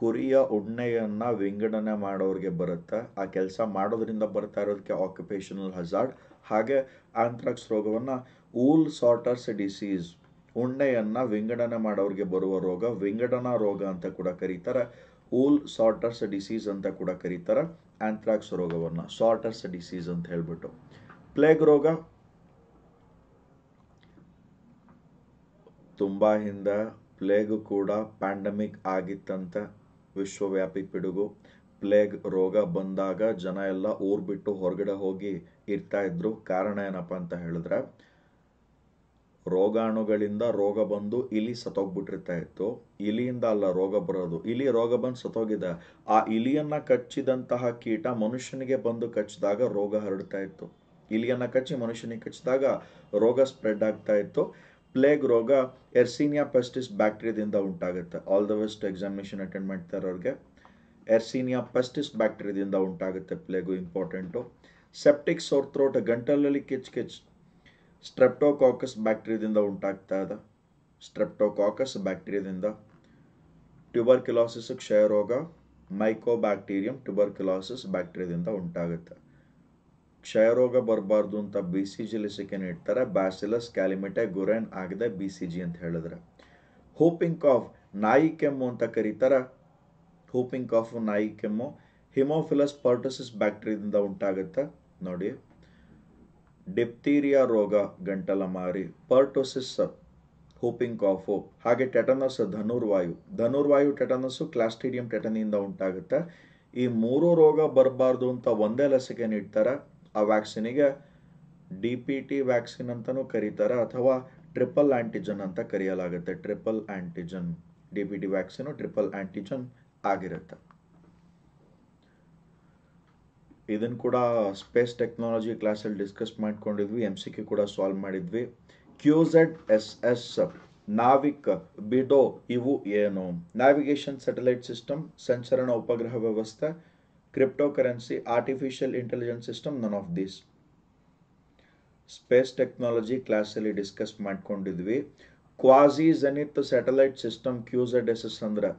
ಕುರಿಯ ಉಣ್ಣೆಯನ್ನ ವಿಂಗಡಣೆ ಮಾಡೋರಿಗೆ ಬರುತ್ತೆ ಆ ಕೆಲಸ ಮಾಡೋದ್ರಿಂದ ಬರ್ತಾ ಇರೋದಕ್ಕೆ ಆಕ್ಯುಪೇಷನಲ್ ಹಜಾರ್ಡ್ ಹಾಗೆ ಆಂಥ್ರಾಕ್ಸ್ ರೋಗವನ್ನು ಊಲ್ ಸಾಟರ್ಸ್ ಡಿಸೀಸ್ ಉಣ್ಣೆಯನ್ನ ವಿಂಗಡಣೆ ಮಾಡೋರಿಗೆ ಬರುವ ರೋಗ ವಿಂಗಡನಾ ರೋಗ ಅಂತ ಕೂಡ ಕರೀತಾರೆ ಊಲ್ ಸಾಟರ್ಸ್ ಡಿಸೀಸ್ ಅಂತ ಕೂಡ ಕರೀತಾರೆ ಆಂಥ್ರಾಕ್ಸ್ ರೋಗವನ್ನು ಸಾಟರ್ಸ್ ಡಿಸೀಸ್ ಅಂತ ಹೇಳ್ಬಿಟ್ಟು ಪ್ಲೇಗ್ ರೋಗ ತುಂಬ ಹಿಂದೆ ಪ್ಲೇಗ್ ಕೂಡ ಪ್ಯಾಂಡಮಿಕ್ ಆಗಿತ್ತಂತ ವಿಶ್ವವ್ಯಾಪಿ ಪಿಡುಗು ಪ್ಲೇಗ್ ರೋಗ ಬಂದಾಗ ಜನ ಎಲ್ಲ ಊರು ಬಿಟ್ಟು ಹೊರಗಡೆ ಹೋಗಿ ಇರ್ತಾ ಇದ್ರು ಕಾರಣ ಏನಪ್ಪ ಅಂತ ಹೇಳಿದ್ರೆ ರೋಗಾಣುಗಳಿಂದ ರೋಗ ಬಂದು ಇಲಿ ಸತ್ತೋಗ್ಬಿಟ್ಟಿರ್ತಾ ಇತ್ತು ಇಲಿಯಿಂದ ಅಲ್ಲ ರೋಗ ಬರೋದು ಇಲಿ ರೋಗ ಬಂದು ಸತ್ತೋಗಿದೆ ಆ ಇಲಿಯನ್ನ ಕಚ್ಚಿದಂತಹ ಕೀಟ ಮನುಷ್ಯನಿಗೆ ಬಂದು ಕಚ್ಚಿದಾಗ ರೋಗ ಹರಡ್ತಾ ಇತ್ತು ಇಲಿಯನ್ನ ಕಚ್ಚಿ ಮನುಷ್ಯನಿಗೆ ಕಚ್ಚಿದಾಗ ರೋಗ ಸ್ಪ್ರೆಡ್ ಆಗ್ತಾ ಇತ್ತು ಪ್ಲೇಗ್ ರೋಗ ಎರ್ಸಿನಿಯಾ ಪೆಸ್ಟಿಸ್ ಬ್ಯಾಕ್ಟೀರಿಯಾದಿಂದ ಉಂಟಾಗುತ್ತೆ all the best examination attend ಮಾಡ್ತಾ ಇರೋರಿಗೆ ಎರ್ಸಿನಿಯಾ ಪೆಸ್ಟಿಸ್ ಬ್ಯಾಕ್ಟೀರಿಯಾದಿಂದ ಉಂಟಾಗುತ್ತೆ plague important septic sore throat ಗಂಟಲಲ್ಲಿ ಕಿಚ್ ಕಿಚ್ ಸ್ಟ್ರೆಪ್ಟೋಕಾಕಸ್ ಬ್ಯಾಕ್ಟೀರಿಯಾದಿಂದ ಉಂಟಾಗ್ತಾ ಇದೆ ಸ್ಟ್ರೆಪ್ಟೋಕಾಕಸ್ ಬ್ಯಾಕ್ಟೀರಿಯಾದಿಂದ ಟ್ಯೂಬರ್ಕ್ಯುಲಾಸಿಸ್ ಕ್ಷಯರೋಗ ಬ್ಯಾಕ್ಟೀರಿಯಂ ಟ್ಯೂಬರ್ಕ್ಯುಲಾಸಿಸ್ ಬ್ಯಾಕ್ಟೀರಿಯಾದಿಂದ ಉಂಟಾಗುತ್ತೆ ಕ್ಷಯರೋಗ ಬರಬಾರ್ದು ಅಂತ ಬಿ ಸಿ ಜಿ ಲಸಿಕೆ ಇಡ್ತಾರೆ ಬ್ಯಾಸಿಲಸ್ ಕ್ಯಾಲಿಮೆಟೆ ಗುರೆನ್ ಆಗಿದೆ ಬಿ ಸಿ ಜಿ ಅಂತ ಹೇಳಿದ್ರೆ ಹೂಪಿಂಗ್ ಕಾಫ್ ನಾಯಿ ಕೆಮ್ಮು ಅಂತ ಕರೀತಾರೆ ಹೂಪಿಂಗ್ ಕಾಫು ನಾಯಿ ಕೆಮ್ಮು ಹಿಮೋಫಿಲಸ್ ಪರ್ಟಸಿಸ್ ಬ್ಯಾಕ್ಟೀರಿಯಾದಿಂದ ಉಂಟಾಗುತ್ತೆ ನೋಡಿ ಡಿಪ್ತೀರಿಯಾ ರೋಗ ಗಂಟಲಮಾರಿ ಪರ್ಟೋಸಿಸ್ ಹೂಪಿಂಗ್ ಕಾಫು ಹಾಗೆ ಟೆಟನಸ್ ಧನುರ್ವಾಯು ಧನುರ್ವಾಯು ಟೆಟನಸ್ ಕ್ಲಾಸ್ಟೀಡಿಯಂ ಟೆಟನಿಯಿಂದ ಉಂಟಾಗುತ್ತೆ ಈ ಮೂರು ರೋಗ ಬರಬಾರ್ದು ಅಂತ ಒಂದೇ ಲಸಿಕೆ ನೀಡ್ತಾರೆ ಆ ವ್ಯಾಕ್ಸಿನಿಗೆ ಡಿ ಪಿ ಟಿ ವ್ಯಾಕ್ಸಿನ್ ಅಂತಲೂ ಕರೀತಾರೆ ಅಥವಾ ಟ್ರಿಪಲ್ ಆ್ಯಂಟಿಜನ್ ಅಂತ ಕರೆಯಲಾಗುತ್ತೆ triple antigen D P T vaccine triple antigen ಆಗಿರುತ್ತೆ ಇದನ್ನು ಕೂಡ ಸ್ಪೇಸ್ ಟೆಕ್ನಾಲಜಿ ಕ್ಲಾಸಲ್ಲಿ ಡಿಸ್ಕಸ್ ಮಾಡ್ಕೊಂಡಿದ್ವಿ ಎಮ್ ಸಿ ಕೆ ಕೂಡ ಸಾಲ್ವ್ ಮಾಡಿದ್ವಿ Q Z S S NavIC BeiDou ಇವು ಏನು ನಾವಿಗೇಷನ್ ಸ್ಯಾಟಲೈಟ್ ಸಿಸ್ಟಮ್ ಸಂಚರಣ ಉಪಗ್ರಹ ವ್ಯವಸ್ಥೆ cryptocurrency artificial intelligence system none of these space technology ಕ್ಲಾಸಲ್ಲಿ ಡಿಸ್ಕಸ್ ಮಾಡ್ಕೊಂಡಿದ್ವಿ quasi zenith satellite system ಕ್ಯೂಸೆಡ್ S S ಅಂದ್ರೆ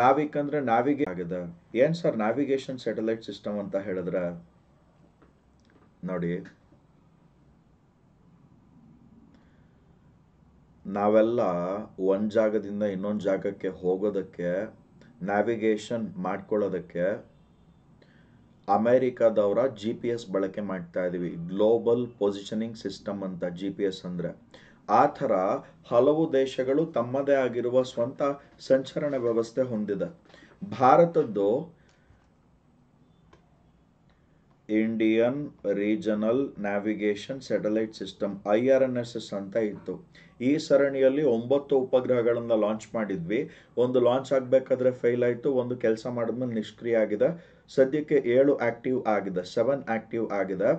ನಾವಿಕ್ ಅಂದ್ರೆ ನಾವಿಗೆ ಆಗದ ಏನ್ ಸರ್ ನಾವಿಗೇಷನ್ ಸ್ಯಾಟಲೈಟ್ ಸಿಸ್ಟಮ್ ಅಂತ ಹೇಳಿದ್ರ ನೋಡಿ ನಾವೆಲ್ಲ ಒಂದು ಜಾಗದಿಂದ ಇನ್ನೊಂದು ಜಾಗಕ್ಕೆ ಹೋಗೋದಕ್ಕೆ ನ್ಯಾವಿಗೇಷನ್ ಮಾಡ್ಕೊಳ್ಳೋದಕ್ಕೆ ಅಮೇರಿಕಾದವರ ಜಿ ಪಿ ಎಸ್ ಬಳಕೆ ಮಾಡ್ತಾ ಇದ್ದೀವಿ ಗ್ಲೋಬಲ್ ಪೊಸಿಷನಿಂಗ್ ಸಿಸ್ಟಮ್ ಅಂತ ಜಿ ಪಿ ಎಸ್ ಅಂದರೆ ಆ ಥರ ಹಲವು ದೇಶಗಳು ತಮ್ಮದೇ ಆಗಿರುವ ಸ್ವಂತ ಸಂಚರಣ ವ್ಯವಸ್ಥೆ ಹೊಂದಿದೆ ಭಾರತದ್ದು Indian regional navigation satellite system I R N S S ಅಂತ ಇತ್ತು ಈ ಸರಣಿಯಲ್ಲಿ ಒಂಬತ್ತು ಉಪಗ್ರಹಗಳನ್ನು ಲಾಂಚ್ ಮಾಡಿದ್ವಿ ಒಂದು ಲಾಂಚ್ ಆಗಬೇಕಾದ್ರೆ ಫೇಲ್ ಆಯ್ತು ಒಂದು ಕೆಲಸ ಮಾಡಿದ್ಮೇಲೆ ನಿಷ್ಕ್ರಿಯ ಆಗಿದೆ ಸದ್ಯಕ್ಕೆ ಏಳು ಆಕ್ಟಿವ್ ಆಗಿದೆ ಸೆವೆನ್ ಆಕ್ಟಿವ್ ಆಗಿದೆ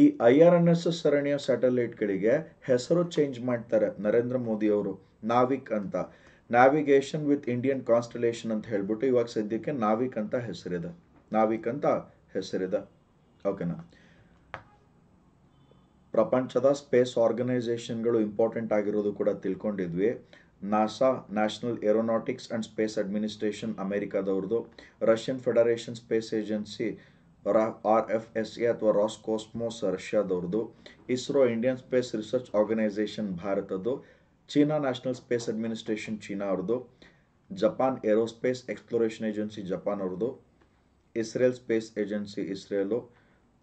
ಈ ಐ ಆರ್ ಎನ್ ಎಸ್ ಸರಣಿಯ ಸ್ಯಾಟಲೈಟ್ಗಳಿಗೆ ಹೆಸರು ಚೇಂಜ್ ಮಾಡ್ತಾರೆ ನರೇಂದ್ರ ಮೋದಿ ಅವರು ನಾವಿಕ್ ಅಂತ ನ್ಯಾವಿಗೇಷನ್ ವಿತ್ ಇಂಡಿಯನ್ ಕಾನ್ಸ್ಟಲೇಷನ್ ಅಂತ ಹೇಳ್ಬಿಟ್ಟು ಇವಾಗ ಸದ್ಯಕ್ಕೆ ನಾವಿಕ್ ಅಂತ ಹೆಸರಿದೆ ನಾವಿಕ್ ಅಂತ ಹೆಸರಿದೆ ಓಕೆನಾ ಪ್ರಪಂಚದ ಸ್ಪೇಸ್ ಆರ್ಗನೈಸೇಷನ್ಗಳು ಇಂಪಾರ್ಟೆಂಟ್ ಆಗಿರೋದು ಕೂಡ ತಿಳ್ಕೊಂಡಿದ್ವಿ NASA national aeronautics and space administration ಅಮೆರಿಕಾದವ್ರದ್ದು Russian federation space agency R F S A ಅಥವಾ ರಾಸ್ ಕೋಸ್ಮೋಸ್ ರಷ್ಯಾದವ್ರದ್ದು ISRO Indian space research organisation ಭಾರತದ್ದು China national space administration China ಅವ್ರದ್ದು Japan aerospace exploration agency Japan ಅವ್ರದ್ದು Israel space agency Israel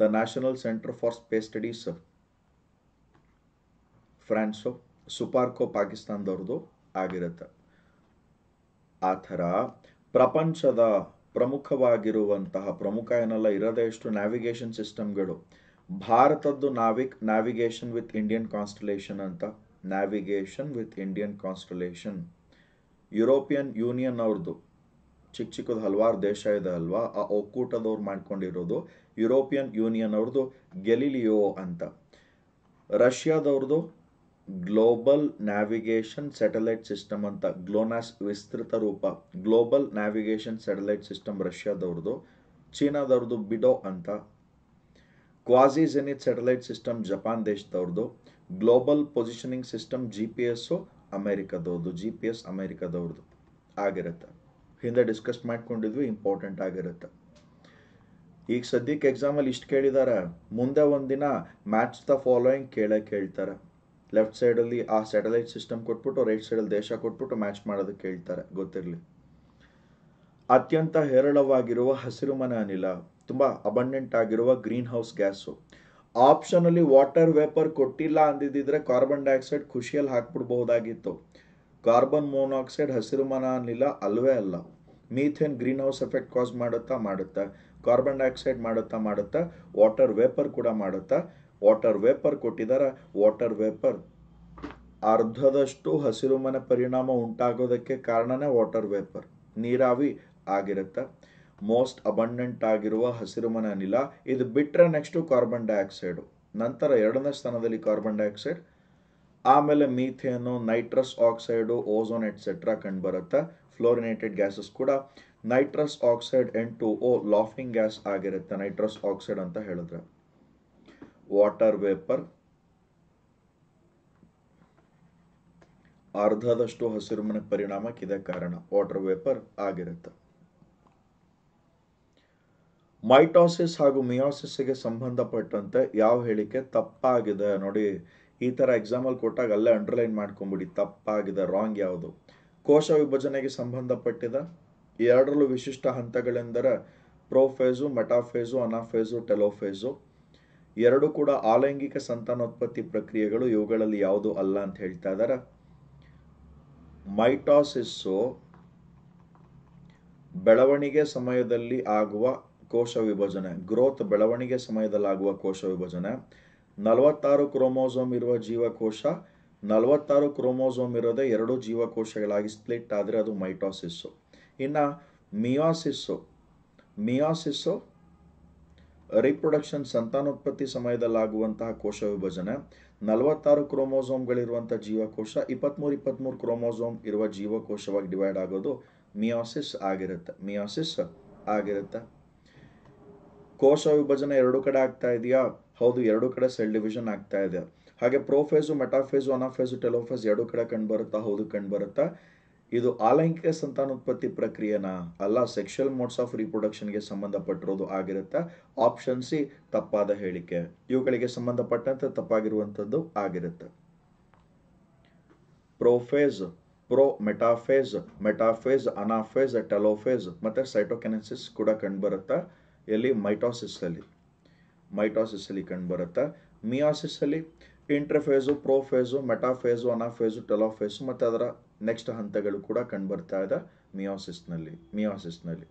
the national centre for space studies France SUPARCO ಪಾಕಿಸ್ತಾನದವ್ರದ್ದು ಆಗಿರುತ್ತೆ ಆ ಥರ ಪ್ರಪಂಚದ ಪ್ರಮುಖವಾಗಿರುವಂತಹ ಪ್ರಮುಖ ಏನಲ್ಲ ಇರೋದೇ ಎಷ್ಟು ನ್ಯಾವಿಗೇಷನ್ ಸಿಸ್ಟಮ್ಗಳು ಭಾರತದ್ದು NavIC navigation with Indian constellation ಅಂತ navigation with Indian constellation European union ಅವ್ರದ್ದು ಚಿಕ್ಕ ಚಿಕ್ಕದು ಹಲವಾರು ದೇಶ ಇದೆ ಅಲ್ವಾ ಆ ಒಕ್ಕೂಟದವ್ರು ಮಾಡ್ಕೊಂಡಿರೋದು ಯುರೋಪಿಯನ್ ಯೂನಿಯನ್ ಅವ್ರದ್ದು ಗೆಲಿಲಿಯೋ ಅಂತ ರಷ್ಯಾದವ್ರದ್ದು ಗ್ಲೋಬಲ್ ನ್ಯಾವಿಗೇಷನ್ ಸ್ಯಾಟಲೈಟ್ ಸಿಸ್ಟಮ್ ಅಂತ ಗ್ಲೋನಾಸ್ ವಿಸ್ತೃತ ರೂಪ ಗ್ಲೋಬಲ್ ನ್ಯಾವಿಗೇಷನ್ ಸ್ಯಾಟಲೈಟ್ ಸಿಸ್ಟಮ್ ರಷ್ಯಾದವ್ರದ್ದು ಚೀನಾದವ್ರದ್ದು ಬಿಡೋ ಅಂತ quasi zenith satellite system Japan ದೇಶದವ್ರದ್ದು global positioning system G P S ಅಮೇರಿಕದವ್ರದ್ದು ಜಿ ಪಿ ಎಸ್ ಅಮೇರಿಕದವ್ರದ್ದು ಆಗಿರುತ್ತೆ ಹಿಂದೆ ಡಿಸ್ಕಸ್ ಮಾಡ್ಕೊಂಡಿದ್ವಿ ಇಂಪಾರ್ಟೆಂಟ್ ಆಗಿರುತ್ತೆ ಈಗ ಸದ್ಯಕ್ಕೆ ಎಕ್ಸಾಮಲ್ಲಿ ಇಷ್ಟು ಕೇಳಿದ್ದಾರೆ ಮುಂದೆ ಒಂದಿನ ಮ್ಯಾಚ್ ದ ಫಾಲೋಯಿಂಗ್ ಕೇಳೇ ಕೇಳ್ತಾರೆ ಲೆಫ್ಟ್ ಸೈಡಲ್ಲಿ ಆ ಸ್ಯಾಟಲೈಟ್ ಸಿಸ್ಟಮ್ ಕೊಟ್ಬಿಟ್ಟು ರೈಟ್ ಸೈಡಲ್ಲಿ ದೇಶ ಕೊಟ್ಬಿಟ್ಟು ಮ್ಯಾಚ್ ಮಾಡೋದಕ್ಕೆ ಹೇಳ್ತಾರೆ ಗೊತ್ತಿರಲಿ ಅತ್ಯಂತ ಹೇರಳವಾಗಿರುವ ಹಸಿರುಮನೆ ಅನಿಲ ತುಂಬ ಅಬಂಡೆಂಟ್ ಆಗಿರುವ ಗ್ರೀನ್ ಹೌಸ್ ಗ್ಯಾಸು ಆಪ್ಷನಲ್ಲಿ ವಾಟರ್ ವೇಪರ್ ಕೊಟ್ಟಿಲ್ಲ ಅಂದಿದ್ದಿದ್ರೆ ಕಾರ್ಬನ್ ಡೈಆಕ್ಸೈಡ್ ಖುಷಿಯಲ್ಲಿ ಹಾಕ್ಬಿಡ್ಬಹುದಾಗಿತ್ತು ಕಾರ್ಬನ್ ಮೊನಾಕ್ಸೈಡ್ ಹಸಿರುಮನ ಅನಿಲ ಅಲ್ವೇ ಅಲ್ಲ methane greenhouse effect cause ಮಾಡುತ್ತಾ ಮಾಡುತ್ತಾ ಕಾರ್ಬನ್ ಡೈಆಕ್ಸೈಡ್ ಮಾಡುತ್ತಾ ಮಾಡುತ್ತಾ ವಾಟರ್ ವೇಪರ್ ಕೂಡ ಮಾಡುತ್ತಾ ವಾಟರ್ ವೇಪರ್ ಕೊಟ್ಟಿದ್ದಾರೆ ವಾಟರ್ ವೇಪರ್ ಅರ್ಧದಷ್ಟು ಹಸಿರುಮನೆ ಪರಿಣಾಮ ಉಂಟಾಗೋದಕ್ಕೆ ಕಾರಣನೇ ವಾಟರ್ ವೇಪರ್ ನೀರಾವಿ ಆಗಿರುತ್ತೆ ಮೋಸ್ಟ್ ಅಬಂಡೆಂಟ್ ಆಗಿರುವ ಹಸಿರುಮನೆ ಅನಿಲ ಇದು ಬಿಟ್ಟರೆ ನೆಕ್ಸ್ಟು ಕಾರ್ಬನ್ ಡೈಆಕ್ಸೈಡು ನಂತರ ಎರಡನೇ ಸ್ಥಾನದಲ್ಲಿ ಕಾರ್ಬನ್ ಡೈಆಕ್ಸೈಡ್ ಆಮೇಲೆ methane nitrous oxide ozone etcetera ಕಂಡುಬರುತ್ತೆ ಫ್ಲೋರಿನೇಟೆಡ್ ಗ್ಯಾಸಸ್ ಕೂಡ nitrous oxide N two O laughing gas ಆಗಿರುತ್ತೆ ನೈಟ್ರಸ್ ಆಕ್ಸೈಡ್ ಅಂತ ಹೇಳಿದ್ರೆ ವಾಟರ್ ವೇಪರ್ ಅರ್ಧದಷ್ಟು ಹಸಿರುಮನೆ ಪರಿಣಾಮಕ್ಕೆ ಇದೇ ಕಾರಣ ವಾಟರ್ ವೇಪರ್ ಆಗಿರುತ್ತೆ ಮೈಟಾಸಿಸ್ ಹಾಗೂ ಗೆ ಸಂಬಂಧಪಟ್ಟಂತೆ ಯಾವ ಹೇಳಿಕೆ ತಪ್ಪಾಗಿದೆ ನೋಡಿ ಈ ಥರ ಎಕ್ಸಾಂಪಲ್ ಕೊಟ್ಟಾಗ ಅಲ್ಲೇ ಅಂಡರ್ಲೈನ್ ಮಾಡ್ಕೊಂಬಿಡಿ ತಪ್ಪಾಗಿದೆ ರಾಂಗ್ ಯಾವುದು ಕೋಶ ವಿಭಜನೆಗೆ ಸಂಬಂಧಪಟ್ಟಿದ ಎರಡರಲ್ಲೂ ವಿಶಿಷ್ಟ ಹಂತಗಳೆಂದರೆ ಪ್ರೋಫೇಸು ಮೆಟಾಫೇಸು ಅನಾಫೇಸು ಟೆಲೋಫೇಸು ಎರಡೂ ಕೂಡ ಆಲೈಂಗಿಕ ಸಂತಾನೋತ್ಪತ್ತಿ ಪ್ರಕ್ರಿಯೆಗಳು ಇವುಗಳಲ್ಲಿ ಯಾವುದು ಅಲ್ಲ ಅಂತ ಹೇಳ್ತಾ ಇದ್ದಾರೆ ಮೈಟಾಸಿಸ್ಸು ಬೆಳವಣಿಗೆ ಸಮಯದಲ್ಲಿ ಆಗುವ ಕೋಶ ವಿಭಜನೆ ಗ್ರೋತ್ ಬೆಳವಣಿಗೆ ಸಮಯದಲ್ಲಿ ಆಗುವ ಕೋಶ ವಿಭಜನೆ ನಲವತ್ತಾರು ಕ್ರೋಮೋಸೋಮ್ ಇರುವ ಜೀವಕೋಶ ನಲವತ್ತಾರು ಕ್ರೋಮೋಸೋಮ್ ಇರೋದೇ ಎರಡು ಜೀವಕೋಶಗಳಾಗಿ ಸ್ಪ್ಲಿಟ್ ಆದರೆ ಅದು ಮೈಟಾಸಿಸ್ಸು ಇನ್ನು ಮಿಯಾಸಿಸ್ಸು ಮಿಯಾಸಿಸ್ಸು ರಿಪ್ರೊಡಕ್ಷನ್ ಸಂತಾನೋತ್ಪತ್ತಿ ಸಮಯದಲ್ಲಾಗುವಂತಹ ಕೋಶ ವಿಭಜನೆ ನಲವತ್ತಾರು ಕ್ರೋಮೋಸೋಮ್ಗಳಿರುವಂಥ ಜೀವಕೋಶ ಇಪ್ಪತ್ತ್ಮೂರು ಇಪ್ಪತ್ತ್ಮೂರು ಕ್ರೋಮೋಸೋಮ್ ಇರುವ ಜೀವಕೋಶವಾಗಿ ಡಿವೈಡ್ ಆಗೋದು ಮಿಯಾಸಿಸ್ ಆಗಿರುತ್ತೆ ಮಿಯಾಸಿಸ್ ಆಗಿರುತ್ತೆ ಕೋಶ ವಿಭಜನೆ ಎರಡು ಕಡೆ ಆಗ್ತಾ ಇದೆಯಾ ಹೌದು ಎರಡು ಕಡೆ ಸೆಲ್ ಡಿವಿಷನ್ ಆಗ್ತಾ ಇದೆ ಹಾಗೆ ಪ್ರೋಫೇಸು ಮೆಟಾಫೇಸು ಅನಾಫೇಸು ಟೆಲೋಫೇಸ್ ಎರಡು ಕಡೆ ಕಂಡು ಬರುತ್ತಾ ಹೌದು ಕಂಡು ಬರುತ್ತಾ ಇದು ಆಲೈಂಗಿಕ ಸಂತಾನೋತ್ಪತ್ತಿ ಪ್ರಕ್ರಿಯೆನ ಅಲ್ಲ ಸೆಕ್ಷುಯಲ್ ಮೋಡ್ಸ್ ಆಫ್ ರಿಪ್ರೊಡಕ್ಷನ್ಗೆ ಸಂಬಂಧಪಟ್ಟಿರೋದು ಆಗಿರುತ್ತೆ ಆಪ್ಷನ್ ಸಿ ತಪ್ಪಾದ ಹೇಳಿಕೆ ಇವುಗಳಿಗೆ ಸಂಬಂಧಪಟ್ಟಂತೆ ತಪ್ಪಾಗಿರುವಂಥದ್ದು ಆಗಿರುತ್ತೆ prophase pro metaphase metaphase anaphase telophase ಮತ್ತು ಸೈಟೋಕೆನಸಿಸ್ ಕೂಡ ಕಂಡುಬರುತ್ತಾ ಎಲ್ಲಿ ಮೈಟೋಸಿಸಲ್ಲಿ ಮೈಟೋಸಿಸಲ್ಲಿ ಕಂಡುಬರುತ್ತೆ ಮಿಯಾಸಿಸಲ್ಲಿ ಇಂಟರ್ಫೇಸು ಪ್ರೊಫೇಸು ಮೆಟಾಫೇಸು ಅನಾಫೇಸು ಟೆಲೋಫೇಸು ಮತ್ತು ಅದರ ನೆಕ್ಸ್ಟ್ ಹಂತಗಳು ಕೂಡ ಕಂಡುಬರ್ತಾ ಇದೆ ಮಿಯೋಸಿಸ್ನಲ್ಲಿ ಮಿಯೋಸಿಸ್ನಲ್ಲಿ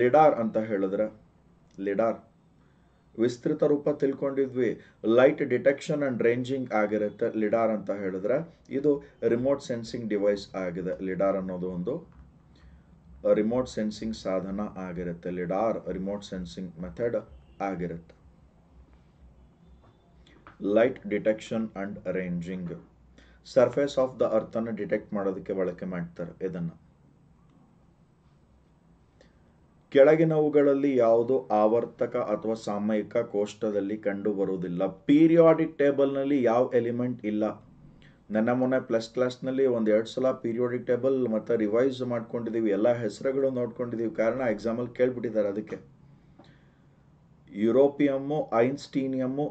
ಲಿಡಾರ್ ಅಂತ ಹೇಳಿದ್ರೆ ಲಿಡಾರ್ ವಿಸ್ತೃತ ರೂಪ ತಿಳ್ಕೊಂಡಿದ್ವಿ ಲೈಟ್ ಡಿಟೆಕ್ಷನ್ ಆ್ಯಂಡ್ ರೇಂಜಿಂಗ್ ಆಗಿರುತ್ತೆ ಲಿಡಾರ್ ಅಂತ ಹೇಳಿದ್ರೆ ಇದು ರಿಮೋಟ್ ಸೆನ್ಸಿಂಗ್ ಡಿವೈಸ್ ಆಗಿದೆ ಲಿಡಾರ್ ಅನ್ನೋದು ಒಂದು ರಿಮೋಟ್ ಸೆನ್ಸಿಂಗ್ ಸಾಧನ ಆಗಿರುತ್ತೆ ಲಿಡಾರ್ ರಿಮೋಟ್ ಸೆನ್ಸಿಂಗ್ ಮೆಥಡ್ ಆಗಿರುತ್ತೆ light detection and ranging surface of the ಅರ್ಥನ್ನು ಡಿಟೆಕ್ಟ್ ಮಾಡೋದಕ್ಕೆ ಬಳಕೆ ಮಾಡ್ತಾರೆ ಇದನ್ನು ಕೆಳಗಿನವುಗಳಲ್ಲಿ ಯಾವುದು ಆವರ್ತಕ ಅಥವಾ ಸಾಮಯಿಕ ಕೋಷ್ಟದಲ್ಲಿ ಕಂಡು ಬರುವುದಿಲ್ಲ ಪೀರಿಯಾಡಿಕ್ ಟೇಬಲ್ನಲ್ಲಿ ಯಾವ ಎಲಿಮೆಂಟ್ ಇಲ್ಲ ನನ್ನ ಮೊನ್ನೆ ಪ್ಲಸ್ ಕ್ಲಾಸ್ನಲ್ಲಿ ಒಂದು ಎರಡು ಸಲ ಪೀರಿಯಾಡಿಕ್ ಟೇಬಲ್ ಮತ್ತು ರಿವೈಸ್ ಮಾಡ್ಕೊಂಡಿದ್ದೀವಿ ಎಲ್ಲ ಹೆಸರುಗಳು ನೋಡ್ಕೊಂಡಿದ್ದೀವಿ ಕಾರಣ ಎಕ್ಸಾಮಲ್ಲಿ ಕೇಳ್ಬಿಟ್ಟಿದ್ದಾರೆ ಅದಕ್ಕೆ ಯುರೋಪಿಯಮ್ಮು ಐನ್ಸ್ಟೀನಿಯಮ್ಮು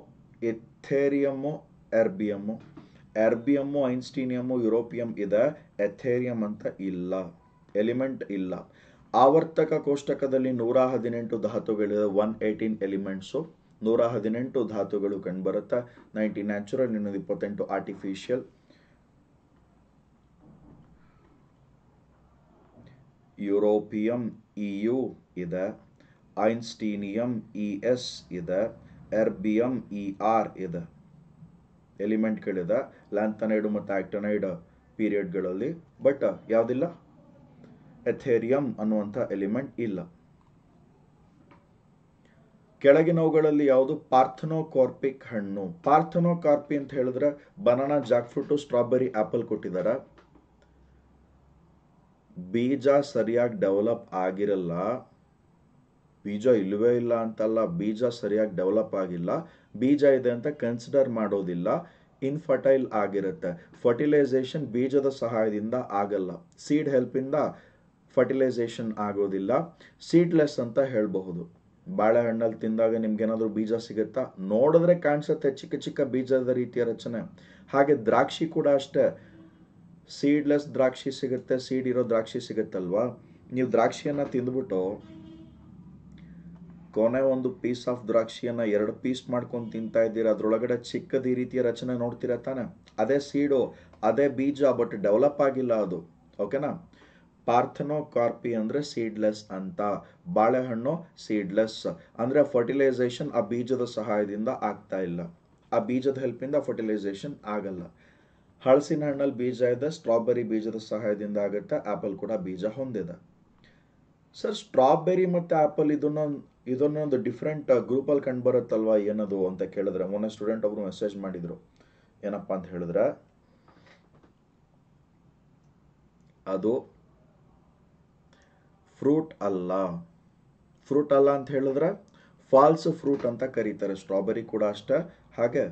ಎಥೇರಿಯಮ್ಮು ಎರ್ಬಿಯಮ್ಮು ಎರ್ಬಿಯಮ್ಮು ಐನ್ಸ್ಟೀನಿಯಮ್ಮು ಯುರೋಪಿಯಂ ಇದೆ ಎಥೇರಿಯಂ ಅಂತ ಇಲ್ಲ ಎಲಿಮೆಂಟ್ ಇಲ್ಲ ಆವರ್ತಕ ಕೋಷ್ಟಕದಲ್ಲಿ ನೂರ ಹದಿನೆಂಟು ಧಾತುಗಳಿದೆ ಒನ್ ಏಯ್ಟೀನ್ ಎಲಿಮೆಂಟ್ಸು ನೂರ ಹದಿನೆಂಟು ಧಾತುಗಳು ಕಂಡುಬರುತ್ತೆ ನೈಂಟಿ ನ್ಯಾಚುರಲ್ ಇನ್ನೊಂದು ಇಪ್ಪತ್ತೆಂಟು ಆರ್ಟಿಫಿಷಿಯಲ್ ಯುರೋಪಿಯಂ ಇ ಯು ಇದೆ ಐನ್ಸ್ಟೀನಿಯಂ ಇ ಎಸ್ ಇದೆ ಎರ್ಬಿಯಂ ಇ ಆರ್ ಇದೆ ಎಲಿಮೆಂಟ್ ಕೇಳಿದೆ ಲ್ಯಾಂಥನೈಡ್ ಮತ್ತು ಆಕ್ಟನೈಡ್ ಪೀರಿಯಡ್ಗಳಲ್ಲಿ ಬಟ್ ಯಾವುದಿಲ್ಲ ಎಥೇರಿಯಂ ಅನ್ನುವಂಥ ಎಲಿಮೆಂಟ್ ಇಲ್ಲ ಕೆಳಗಿನವುಗಳಲ್ಲಿ ಯಾವುದು ಪಾರ್ಥನೋಕಾರ್ಪಿಕ್ ಹಣ್ಣು ಪಾರ್ಥನೋಕಾರ್ಪಿ ಅಂತ ಹೇಳಿದ್ರೆ banana jackfruit strawberry apple ಕೊಟ್ಟಿದ್ದಾರೆ ಬೀಜ ಸರಿಯಾಗಿ ಡೆವಲಪ್ ಆಗಿರಲ್ಲ ಬೀಜ ಇಲ್ಲವೇ ಇಲ್ಲ ಅಂತಲ್ಲ ಬೀಜ ಸರಿಯಾಗಿ ಡೆವಲಪ್ ಆಗಿಲ್ಲ ಬೀಜ ಇದೆ ಅಂತ ಕನ್ಸಿಡರ್ ಮಾಡೋದಿಲ್ಲ ಇನ್ಫರ್ಟೈಲ್ ಆಗಿರುತ್ತೆ ಫರ್ಟಿಲೈಸೇಷನ್ ಬೀಜದ ಸಹಾಯದಿಂದ ಆಗಲ್ಲ ಸೀಡ್ ಹೆಲ್ಪಿಂದ ಫರ್ಟಿಲೈಸೇಷನ್ ಆಗೋದಿಲ್ಲ ಸೀಡ್ಲೆಸ್ ಅಂತ ಹೇಳಬಹುದು ಬಾಳೆಹಣ್ಣಲ್ಲಿ ತಿಂದಾಗ ನಿಮ್ಗೇನಾದರೂ ಬೀಜ ಸಿಗುತ್ತಾ ನೋಡಿದ್ರೆ ಕಾಣಿಸುತ್ತೆ ಚಿಕ್ಕ ಚಿಕ್ಕ ಬೀಜದ ರೀತಿಯ ರಚನೆ ಹಾಗೆ ದ್ರಾಕ್ಷಿ ಕೂಡ ಅಷ್ಟೇ ಸೀಡ್ಲೆಸ್ ದ್ರಾಕ್ಷಿ ಸಿಗುತ್ತೆ ಸೀಡ್ ಇರೋ ದ್ರಾಕ್ಷಿ ಸಿಗುತ್ತಲ್ವಾ ನೀವು ದ್ರಾಕ್ಷಿಯನ್ನು ತಿಂದ್ಬಿಟ್ಟು ಕೊನೆ ಒಂದು ಪೀಸ್ ಆಫ್ ದ್ರಾಕ್ಷಿಯನ್ನು ಎರಡು ಪೀಸ್ ಮಾಡ್ಕೊಂಡು ತಿಂತಾ ಇದ್ದೀರಾ ಅದರೊಳಗಡೆ ಚಿಕ್ಕದ ಈ ರೀತಿಯ ರಚನೆ ನೋಡ್ತೀರಾ ತಾನೆ ಅದೇ ಸೀಡು ಅದೇ ಬೀಜ ಬಟ್ ಡೆವಲಪ್ ಆಗಿಲ್ಲ ಅದು ಓಕೆನಾ ಪಾರ್ಥನೋಕಾರ್ಪಿ ಅಂದರೆ ಸೀಡ್ಲೆಸ್ ಅಂತ ಬಾಳೆಹಣ್ಣು ಸೀಡ್ಲೆಸ್ ಅಂದರೆ ಫರ್ಟಿಲೈಸೇಷನ್ ಆ ಬೀಜದ ಸಹಾಯದಿಂದ ಆಗ್ತಾ ಇಲ್ಲ ಆ ಬೀಜದ ಹೆಲ್ಪಿಂದ ಫರ್ಟಿಲೈಸೇಷನ್ ಆಗಲ್ಲ ಹಳಸಿನ ಹಣ್ಣಲ್ಲಿ ಬೀಜ ಇದೆ ಸ್ಟ್ರಾಬೆರಿ ಬೀಜದ ಸಹಾಯದಿಂದ ಆಗುತ್ತೆ ಆ್ಯಪಲ್ ಕೂಡ ಬೀಜ ಹೊಂದಿದೆ ಸರ್ ಸ್ಟ್ರಾಬೆರಿ ಮತ್ತು ಆ್ಯಪಲ್ ಇದನ್ನ ಇದನ್ನೊಂದು ಡಿಫ್ರೆಂಟ್ ಗ್ರೂಪಲ್ಲಿ ಕಂಡು ಬರುತ್ತಲ್ವಾ ಏನದು ಅಂತ ಕೇಳಿದ್ರೆ ಮೊನ್ನೆ ಸ್ಟೂಡೆಂಟ್ ಒಬ್ರು ಮೆಸೇಜ್ ಮಾಡಿದ್ರು ಏನಪ್ಪ ಅಂತ ಹೇಳಿದ್ರೆ ಅದು ಫ್ರೂಟ್ ಅಲ್ಲ ಫ್ರೂಟ್ ಅಲ್ಲ ಅಂತ ಹೇಳಿದ್ರೆ ಫಾಲ್ಸ್ ಫ್ರೂಟ್ ಅಂತ ಕರೀತಾರೆ ಸ್ಟ್ರಾಬೆರಿ ಕೂಡ ಅಷ್ಟೆ ಹಾಗೆ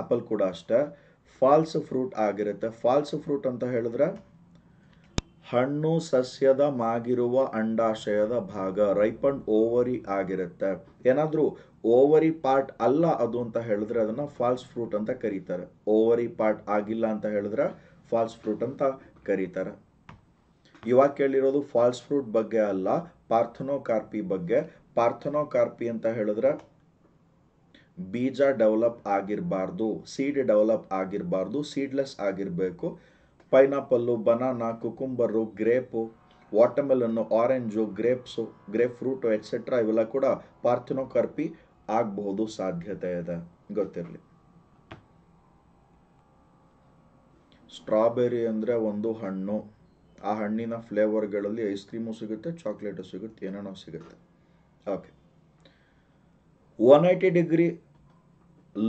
ಆ್ಯಪಲ್ ಕೂಡ ಅಷ್ಟೆ ಫಾಲ್ಸ್ ಫ್ರೂಟ್ ಆಗಿರುತ್ತೆ ಫಾಲ್ಸ್ ಫ್ರೂಟ್ ಅಂತ ಹೇಳಿದ್ರೆ ಹಣ್ಣು ಸಸ್ಯದ ಮಾಗಿರುವ ಅಂಡಾಶಯದ ಭಾಗ ರೈಪನ್ ಓವರಿ ಆಗಿರುತ್ತೆ ಏನಾದರೂ ಓವರಿ ಪಾರ್ಟ್ ಅಲ್ಲ ಅದು ಅಂತ ಹೇಳಿದ್ರೆ ಅದನ್ನು ಫಾಲ್ಸ್ ಫ್ರೂಟ್ ಅಂತ ಕರೀತಾರೆ ಓವರಿ ಪಾರ್ಟ್ ಆಗಿಲ್ಲ ಅಂತ ಹೇಳಿದ್ರೆ ಫಾಲ್ಸ್ ಫ್ರೂಟ್ ಅಂತ ಕರೀತಾರೆ ಇವಾಗ ಕೇಳಿರೋದು ಫಾಲ್ಸ್ ಫ್ರೂಟ್ ಬಗ್ಗೆ ಅಲ್ಲ ಪಾರ್ಥನೋಕಾರ್ಪಿ ಬಗ್ಗೆ ಪಾರ್ಥನೋಕಾರ್ಪಿ ಅಂತ ಹೇಳಿದ್ರೆ ಬೀಜ ಡೆವಲಪ್ ಆಗಿರಬಾರ್ದು ಸೀಡ್ ಡೆವಲಪ್ ಆಗಿರಬಾರ್ದು ಸೀಡ್ಲೆಸ್ ಆಗಿರಬೇಕು pineapple banana cucumber grape watermelon orange grapes grapefruit etcetera ಇವೆಲ್ಲ ಕೂಡ ಕರ್ಪಿ ಆಗಬಹುದು ಸಾಧ್ಯತೆ ಇದೆ ಗೊತ್ತಿರಲಿ ಸ್ಟ್ರಾಬೆರಿ ಅಂದರೆ ಒಂದು ಹಣ್ಣು ಆ ಹಣ್ಣಿನ ಫ್ಲೇವರ್ಗಳಲ್ಲಿ ಐಸ್ ಕ್ರೀಮು ಸಿಗುತ್ತೆ ಚಾಕ್ಲೇಟು ಸಿಗುತ್ತೆ ಏನೇನೋ ಸಿಗುತ್ತೆ ಓಕೆ ಒನ್ ಏಯ್ಟಿ ಡಿಗ್ರಿ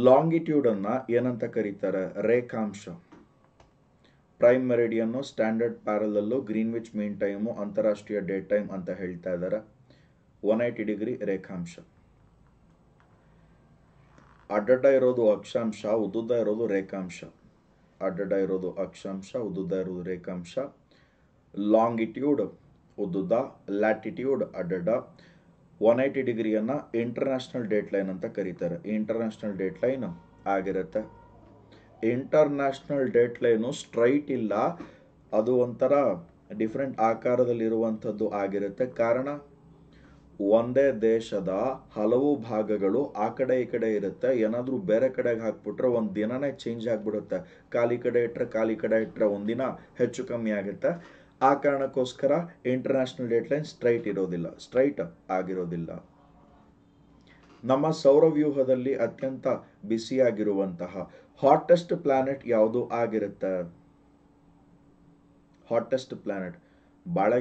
ಲಾಂಗಿಟ್ಯೂಡನ್ನು ಏನಂತ ಕರೀತಾರೆ ರೇಖಾಂಶ prime meridian standard parallel Greenwich mean time ಅಂತಾರಾಷ್ಟ್ರೀಯ ಡೇಟ್ ಟೈಮ್ ಅಂತ ಹೇಳ್ತಾ ಇದ್ದಾರೆ ಒನ್ ಏಯ್ಟಿ ಡಿಗ್ರಿ ರೇಖಾಂಶ ಅಡ್ಡಡ್ಡ ಇರೋದು ಅಕ್ಷಾಂಶ ಉದ್ದುದ್ದ ಇರೋದು ರೇಖಾಂಶ ಅಡ್ಡಡ್ಡ ಇರೋದು ಅಕ್ಷಾಂಶ ಉದ್ದುದ್ದ ಇರೋದು ರೇಖಾಂಶ ಲಾಂಗಿಟ್ಯೂಡ್ ಉದ್ದುದ್ದ ಲ್ಯಾಟಿಟ್ಯೂಡ್ ಅಡ್ಡಡ್ಡ ಒನ್ ಏಯ್ಟಿ ಡಿಗ್ರಿಯನ್ನು ಇಂಟರ್ನ್ಯಾಷನಲ್ ಡೇಟ್ ಲೈನ್ ಅಂತ ಕರೀತಾರೆ ಇಂಟರ್ನ್ಯಾಷನಲ್ ಡೇಟ್ ಲೈನ್ ಆಗಿರುತ್ತೆ ಇಂಟರ್ನ್ಯಾಷನಲ್ ಡೇಟ್ ಲೈನು ಸ್ಟ್ರೈಟ್ ಇಲ್ಲ ಅದು ಒಂಥರ ಡಿಫ್ರೆಂಟ್ ಆಕಾರದಲ್ಲಿರುವಂಥದ್ದು ಆಗಿರುತ್ತೆ ಕಾರಣ ಒಂದೇ ದೇಶದ ಹಲವು ಭಾಗಗಳು ಆ ಕಡೆ ಈ ಕಡೆ ಇರುತ್ತೆ ಏನಾದರೂ ಬೇರೆ ಕಡೆಗೆ ಹಾಕ್ಬಿಟ್ರೆ ಒಂದು ದಿನನೇ ಚೇಂಜ್ ಆಗಿಬಿಡುತ್ತೆ ಖಾಲಿ ಕಡೆ ಇಟ್ಟರೆ ಖಾಲಿ ಕಡೆ ಇಟ್ಟರೆ ಒಂದಿನ ಹೆಚ್ಚು ಕಮ್ಮಿ ಆಗುತ್ತೆ ಆ ಕಾರಣಕ್ಕೋಸ್ಕರ ಇಂಟರ್ನ್ಯಾಷನಲ್ ಡೇಟ್ ಲೈನ್ ಸ್ಟ್ರೈಟ್ ಇರೋದಿಲ್ಲ ಸ್ಟ್ರೈಟ್ ಆಗಿರೋದಿಲ್ಲ ನಮ್ಮ ಸೌರವ್ಯೂಹದಲ್ಲಿ ಅತ್ಯಂತ ಬಿಸಿಯಾಗಿರುವಂತಹ ಹಾಟೆಸ್ಟ್ ಪ್ಲಾನೆಟ್ ಯಾವುದು ಆಗಿರುತ್ತೆ ಹಾಟೆಸ್ಟ್ ಪ್ಲಾನೆಟ್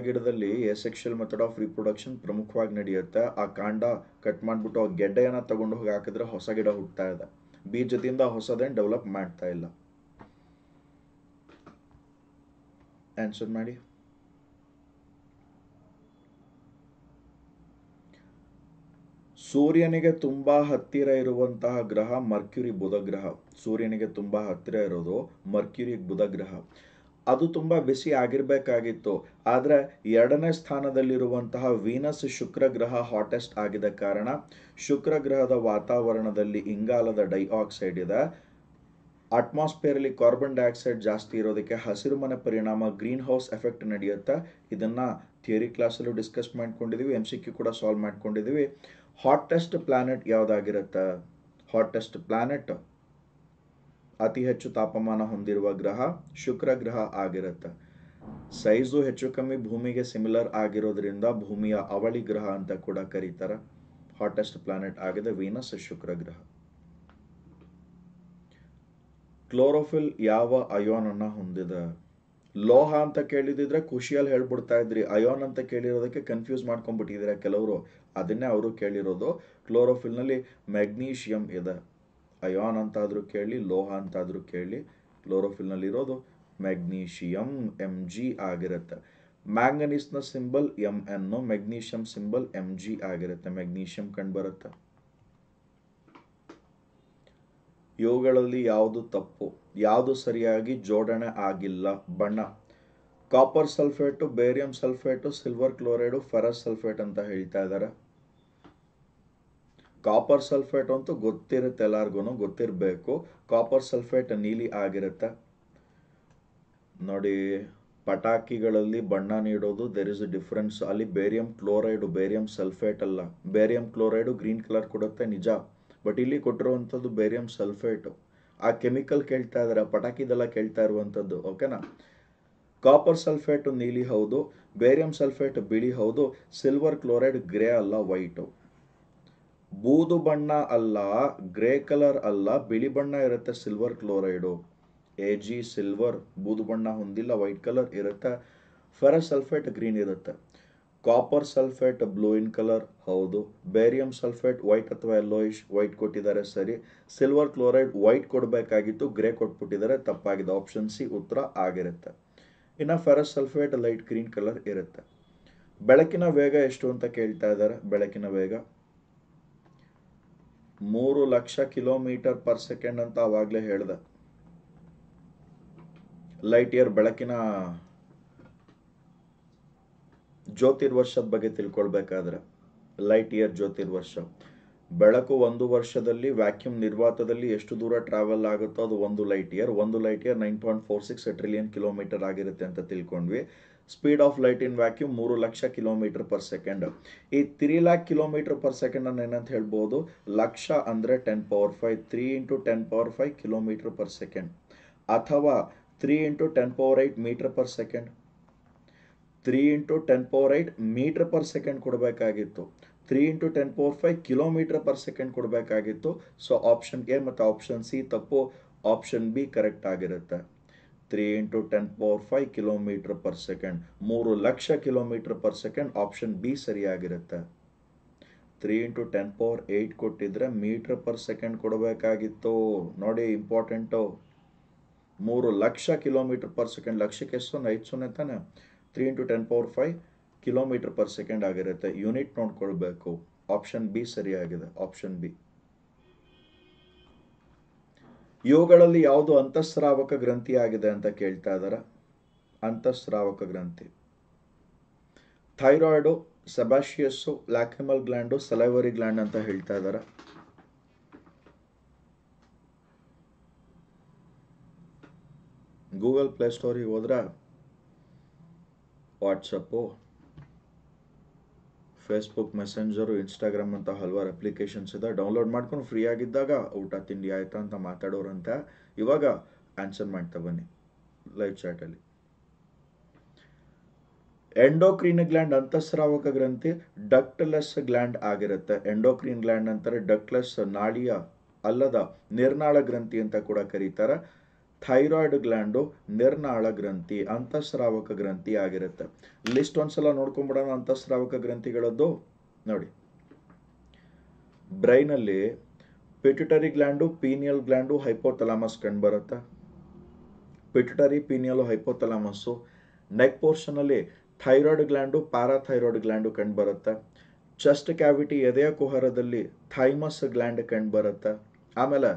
ಗಿಡದಲ್ಲಿ ಎಸೆಕ್ಷುಯಲ್ ಮೆಥಡ್ ಆಫ್ ರಿಪ್ರೊಡಕ್ಷನ್ ಪ್ರಮುಖವಾಗಿ ನಡೆಯುತ್ತೆ ಆ ಕಾಂಡ ಕಟ್ ಮಾಡಿಬಿಟ್ಟು ಆ ಗೆಡ್ಡೆಯನ್ನು ತಗೊಂಡು ಹೋಗಿ ಹಾಕಿದ್ರೆ ಹೊಸ ಗಿಡ ಹುಟ್ಟುತ್ತಾ ಇದೆ ಬೀಜದಿಂದ ಹೊಸದೇನು ಡೆವಲಪ್ ಮಾಡ್ತಾ ಇಲ್ಲ ಆನ್ಸರ್ ಮಾಡಿ ಸೂರ್ಯನಿಗೆ ತುಂಬ ಹತ್ತಿರ ಇರುವಂತಹ ಗ್ರಹ ಮರ್ಕ್ಯುರಿ ಬುಧ ಗ್ರಹ ಸೂರ್ಯನಿಗೆ ತುಂಬ ಹತ್ತಿರ ಇರೋದು ಮರ್ಕ್ಯುರಿ ಬುಧ ಗ್ರಹ ಅದು ತುಂಬ ಬಿಸಿ ಆಗಿರಬೇಕಾಗಿತ್ತು ಆದರೆ ಎರಡನೇ ಸ್ಥಾನದಲ್ಲಿರುವಂತಹ ವೀನಸ್ ಶುಕ್ರ ಗ್ರಹ ಹಾಟೆಸ್ಟ್ ಆಗಿದ ಕಾರಣ ಶುಕ್ರ ಗ್ರಹದ ವಾತಾವರಣದಲ್ಲಿ ಇಂಗಾಲದ ಡೈಆಕ್ಸೈಡ್ ಇದೆ ಅಟ್ಮಾಸ್ಫಿಯರ್ಲಿ ಕಾರ್ಬನ್ ಡೈಆಕ್ಸೈಡ್ ಜಾಸ್ತಿ ಇರೋದಕ್ಕೆ ಹಸಿರುಮನೆ ಪರಿಣಾಮ ಗ್ರೀನ್ ಹೌಸ್ ಎಫೆಕ್ಟ್ ನಡೆಯುತ್ತೆ ಇದನ್ನು ಥಿಯರಿ ಕ್ಲಾಸಲ್ಲೂ ಡಿಸ್ಕಸ್ ಮಾಡ್ಕೊಂಡಿದ್ದೀವಿ ಎಮ್ ಸಿ ಕೂಡ ಸಾಲ್ವ್ ಮಾಡ್ಕೊಂಡಿದ್ದೀವಿ ಹಾಟೆಸ್ಟ್ ಪ್ಲಾನೆಟ್ ಯಾವುದಾಗಿರುತ್ತೆ ಹಾಟೆಸ್ಟ್ ಪ್ಲಾನೆಟ್ ಅತಿ ಹೆಚ್ಚು ತಾಪಮಾನ ಹೊಂದಿರುವ ಗ್ರಹ ಶುಕ್ರ ಗ್ರಹ ಆಗಿರುತ್ತೆ ಸೈಜು ಹೆಚ್ಚು ಕಮ್ಮಿ ಭೂಮಿಗೆ ಸಿಮಿಲರ್ ಆಗಿರೋದ್ರಿಂದ ಭೂಮಿಯ ಅವಳಿ ಗ್ರಹ ಅಂತ ಕೂಡ ಕರೀತಾರೆ ಹಾಟೆಸ್ಟ್ ಪ್ಲಾನೆಟ್ ಆಗಿದೆ ವೀನಸ್ ಶುಕ್ರ ಗ್ರಹ ಕ್ಲೋರೋಫಿಲ್ ಯಾವ ಅಯೋನ್ ಅನ್ನ ಹೊಂದಿದೆ ಲೋಹ ಅಂತ ಕೇಳಿದಿದ್ರೆ ಖುಷಿಯಲ್ಲಿ ಹೇಳ್ಬಿಡ್ತಾ ಇದ್ರಿ ಅಯೋನ್ ಅಂತ ಕೇಳಿರೋದಕ್ಕೆ ಕನ್ಫ್ಯೂಸ್ ಮಾಡ್ಕೊಂಡ್ಬಿಟ್ಟಿದ್ದೀರಾ ಕೆಲವರು ಅದನ್ನೇ ಅವರು ಕೇಳಿರೋದು ಕ್ಲೋರೋಫಿಲ್ನಲ್ಲಿ ಮ್ಯಾಗ್ನೀಷಿಯಂ ಇದೆ ಅಯಾನ್ ಅಂತಾದರೂ ಕೇಳಿ ಲೋಹ ಅಂತಾದರೂ ಕೇಳಿ ಕ್ಲೋರೋಫಿಲ್ನಲ್ಲಿ ಇರೋದು ಮ್ಯಾಗ್ನೀಷಿಯಂ ಎಮ್ ಜಿ ಆಗಿರುತ್ತೆ ಮ್ಯಾಂಗನೀಸ್ನ symbol M N magnesium symbol M G ಆಗಿರುತ್ತೆ ಕಂಡು ಕಂಡುಬರುತ್ತೆ ಇವುಗಳಲ್ಲಿ ಯಾವುದು ತಪ್ಪು ಯಾವುದು ಸರಿಯಾಗಿ ಜೋಡಣೆ ಆಗಿಲ್ಲ ಬಣ್ಣ copper sulphate barium sulphate silver chloride ferrous sulphate ಅಂತ ಹೇಳ್ತಾ ಇದ್ದಾರೆ ಕಾಪರ್ ಸಲ್ಫೇಟ್ ಅಂತೂ ಗೊತ್ತಿರುತ್ತೆ ಎಲ್ಲಾರ್ಗು ಗೊತ್ತಿರಬೇಕು ಕಾಪರ್ ಸಲ್ಫೇಟ್ ನೀಲಿ ಆಗಿರುತ್ತೆ ನೋಡಿ ಪಟಾಕಿಗಳಲ್ಲಿ ಬಣ್ಣ ನೀಡೋದು ದೆರ್ ಇಸ್ ಅ ಡಿಫ್ರೆನ್ಸ್ ಅಲ್ಲಿ ಬೇರಿಯಂ ಕ್ಲೋರೈಡು ಬೇರಿಯಂ ಸಲ್ಫೇಟ್ ಅಲ್ಲ ಬೇರಿಯಂ ಕ್ಲೋರೈಡು ಗ್ರೀನ್ ಕಲರ್ ಕೊಡುತ್ತೆ ನಿಜ ಬಟ್ ಇಲ್ಲಿ ಕೊಟ್ಟಿರುವಂಥದ್ದು ಬೇರಿಯಂ ಸಲ್ಫೇಟು ಆ ಕೆಮಿಕಲ್ ಕೇಳ್ತಾ ಇದ್ದಾರೆ ಪಟಾಕಿದೆಲ್ಲ ಕೇಳ್ತಾ ಇರುವಂಥದ್ದು ಓಕೆನಾ ಕಾಪರ್ ಸಲ್ಫೇಟ್ ನೀಲಿ ಹೌದು ಬೇರಿಯಂ ಸಲ್ಫೇಟ್ ಬಿಳಿ ಹೌದು ಸಿಲ್ವರ್ ಕ್ಲೋರೈಡ್ ಗ್ರೇ ಅಲ್ಲ ವೈಟು ಬೂದು ಬಣ್ಣ ಅಲ್ಲ ಗ್ರೇ ಕಲರ್ ಅಲ್ಲ ಬಿಳಿ ಬಣ್ಣ ಇರುತ್ತೆ silver chloride A G silver ಬೂದು ಬಣ್ಣ ಹೊಂದಿಲ್ಲ ವೈಟ್ ಕಲರ್ ಇರುತ್ತೆ ಫೆರ ಸಲ್ಫೇಟ್ ಗ್ರೀನ್ ಇರುತ್ತೆ copper sulphate blue in colour ಹೌದು ಬೇರಿಯಂ ಸಲ್ಫೇಟ್ ವೈಟ್ ಅಥವಾ ಯೆಲ್ಲೋಯಿಶ್ ವೈಟ್ ಕೊಟ್ಟಿದ್ದಾರೆ ಸರಿ ಸಿಲ್ವರ್ ಕ್ಲೋರೈಡ್ ವೈಟ್ ಕೊಡಬೇಕಾಗಿತ್ತು ಗ್ರೇ ಕೊಟ್ಬಿಟ್ಟಿದ್ದಾರೆ ತಪ್ಪಾಗಿದೆ ಆಪ್ಷನ್ ಸಿ ಉತ್ತರ ಆಗಿರುತ್ತೆ ಇನ್ನು ferrous sulphate light green colour ಇರುತ್ತೆ ಬೆಳಕಿನ ವೇಗ ಎಷ್ಟು ಅಂತ ಕೇಳ್ತಾ ಇದ್ದಾರೆ ಬೆಳಕಿನ ವೇಗ ಮೂರು ಲಕ್ಷ ಕಿಲೋಮೀಟರ್ ಪರ್ ಸೆಕೆಂಡ್ ಅಂತ ಅವಾಗಲೇ ಹೇಳ್ದ ಲೈಟ್ ಇಯರ್ ಬೆಳಕಿನ ಜ್ಯೋತಿರ್ವರ್ಷದ ಬಗ್ಗೆ ತಿಳ್ಕೊಳ್ಬೇಕಾದ್ರೆ ಲೈಟ್ ಇಯರ್ ಜ್ಯೋತಿರ್ವರ್ಷ ಬೆಳಕು ಒಂದು ವರ್ಷದಲ್ಲಿ ವ್ಯಾಕ್ಯೂಮ್ ನಿರ್ವಾತದಲ್ಲಿ ಎಷ್ಟು ದೂರ ಟ್ರಾವೆಲ್ ಆಗುತ್ತೋ ಅದು ಒಂದು ಲೈಟ್ ಇಯರ್ ಒಂದು light year nine point four six trillion kilometre ಆಗಿರುತ್ತೆ ಅಂತ ತಿಳ್ಕೊಂಡ್ವಿ speed of light in vacuum ಮೂರು ಲಕ್ಷ ಕಿಲೋಮೀಟರ್ ಪರ್ ಸೆಕೆಂಡ್ ಈ three lakh kilometre per second ಅನ್ನು ಏನಂತ ಹೇಳ್ಬೋದು ಲಕ್ಷ ಅಂದರೆ ten power five three into ten power five kilometre per second ಅಥವಾ three into ten power eight metre per second three into ten power eight metre per second ಕೊಡಬೇಕಾಗಿತ್ತು three into ten power five kilometre per second ಕೊಡಬೇಕಾಗಿತ್ತು so option A ಮತ್ತು option C ತಪ್ಪು option B correct ಆಗಿರುತ್ತೆ three into ten power five kilometre per second ಮೂರು ಲಕ್ಷ kilometre per second option B ಸರಿಯಾಗಿರುತ್ತೆ three into ten power eight ಕೊಟ್ಟಿದ್ರೆ metre per second ಕೊಡಬೇಕಾಗಿತ್ತು ನೋಡಿ ಇಂಪಾರ್ಟೆಂಟು ಮೂರು ಲಕ್ಷ ಕಿಲೋಮೀಟರ್ ಪರ್ ಸೆಕೆಂಡ್ ಲಕ್ಷಕ್ಕೆ ಎಷ್ಟು ಐದು ಸೊನ್ನೆ ತಾನೆ three into ten power five kilometre per second ಆಗಿರುತ್ತೆ ಯೂನಿಟ್ ನೋಡ್ಕೊಳ್ಬೇಕು ಆಪ್ಷನ್ ಬಿ ಸರಿಯಾಗಿದೆ ಆಪ್ಷನ್ ಬಿ ಇವುಗಳಲ್ಲಿ ಯಾವುದು ಅಂತಸ್ರಾವಕ ಗ್ರಂಥಿ ಆಗಿದೆ ಅಂತ ಕೇಳ್ತಾ ಇದ್ದಾರೆ ಅಂತಃಸ್ರಾವಕ ಗ್ರಂಥಿ thyroid sebaceous lacrimal gland salivary gland ಅಂತ ಹೇಳ್ತಾ ಇದ್ದಾರೆ ಗೂಗಲ್ ಪ್ಲೇ ಸ್ಟೋರಿಗೆ ಹೋದ್ರೆ ವಾಟ್ಸಪ್ಪು ಫೇಸ್ಬುಕ್ ಮೆಸೆಂಜರು ಇನ್ಸ್ಟಾಗ್ರಾಮ್ ಅಂತ ಹಲವಾರು ಅಪ್ಲಿಕೇಶನ್ಸ್ ಇದೆ ಡೌನ್ಲೋಡ್ ಮಾಡ್ಕೊಂಡು ಫ್ರೀ ಆಗಿದ್ದಾಗ ಊಟ ತಿಂಡಿ ಆಯಿತಾ ಅಂತ ಮಾತಾಡೋರಂತ ಇವಾಗ ಆನ್ಸರ್ ಮಾಡ್ತಾ ಬನ್ನಿ ಲೈವ್ ಚಾಟಲ್ಲಿ ಎಂಡೋಕ್ರೀನ್ ಗ್ಲ್ಯಾಂಡ್ ಅಂತಸ್ರಾವಕ ಗ್ರಂಥಿ ಡಕ್ಟ್ಲೆಸ್ ಗ್ಲ್ಯಾಂಡ್ ಆಗಿರುತ್ತೆ ಎಂಡೋಕ್ರೀನ್ ಗ್ಲ್ಯಾಂಡ್ ಅಂತಾರೆ ಡಕ್ಟ್ಲೆಸ್ ನಾಡಿಯ ಅಲ್ಲದ ನಿರ್ನಾಳ ಗ್ರಂಥಿ ಅಂತ ಕೂಡ ಕರೀತಾರೆ ಥೈರಾಯ್ಡ್ ಗ್ಲ್ಯಾಂಡು ನಿರ್ನಾಳ ಗ್ರಂಥಿ ಅಂತಃಸ್ರಾವಕ ಗ್ರಂಥಿ ಆಗಿರುತ್ತೆ ಲಿಸ್ಟ್ ಒಂದ್ಸಲ ನೋಡ್ಕೊಂಬಿಡೋಣ ಅಂತಃಸ್ರಾವಕ ಗ್ರಂಥಿಗಳದ್ದು ನೋಡಿ ಬ್ರೈನಲ್ಲಿ pituitary gland pineal gland hypothalamus ಕಂಡು ಬರುತ್ತೆ ಪಿಟ್ಯುಟರಿ ಪೀನಿಯಲ್ ಹೈಪೋಥಲಾಮಸ್ಸು ನೆಕ್ ಪೋರ್ಷನಲ್ಲಿ ಥೈರಾಯ್ಡ್ ಗ್ಲ್ಯಾಂಡು ಪ್ಯಾರಾಥೈರಾಯ್ಡ್ ಗ್ಲ್ಯಾಂಡು ಕಂಡು ಬರುತ್ತೆ ಚೆಸ್ಟ್ ಕ್ಯಾವಿಟಿ ಎದೆಯ ಕುಹರದಲ್ಲಿ ಥೈಮಸ್ ಗ್ಲ್ಯಾಂಡ್ ಕಂಡು ಬರುತ್ತೆ ಆಮೇಲೆ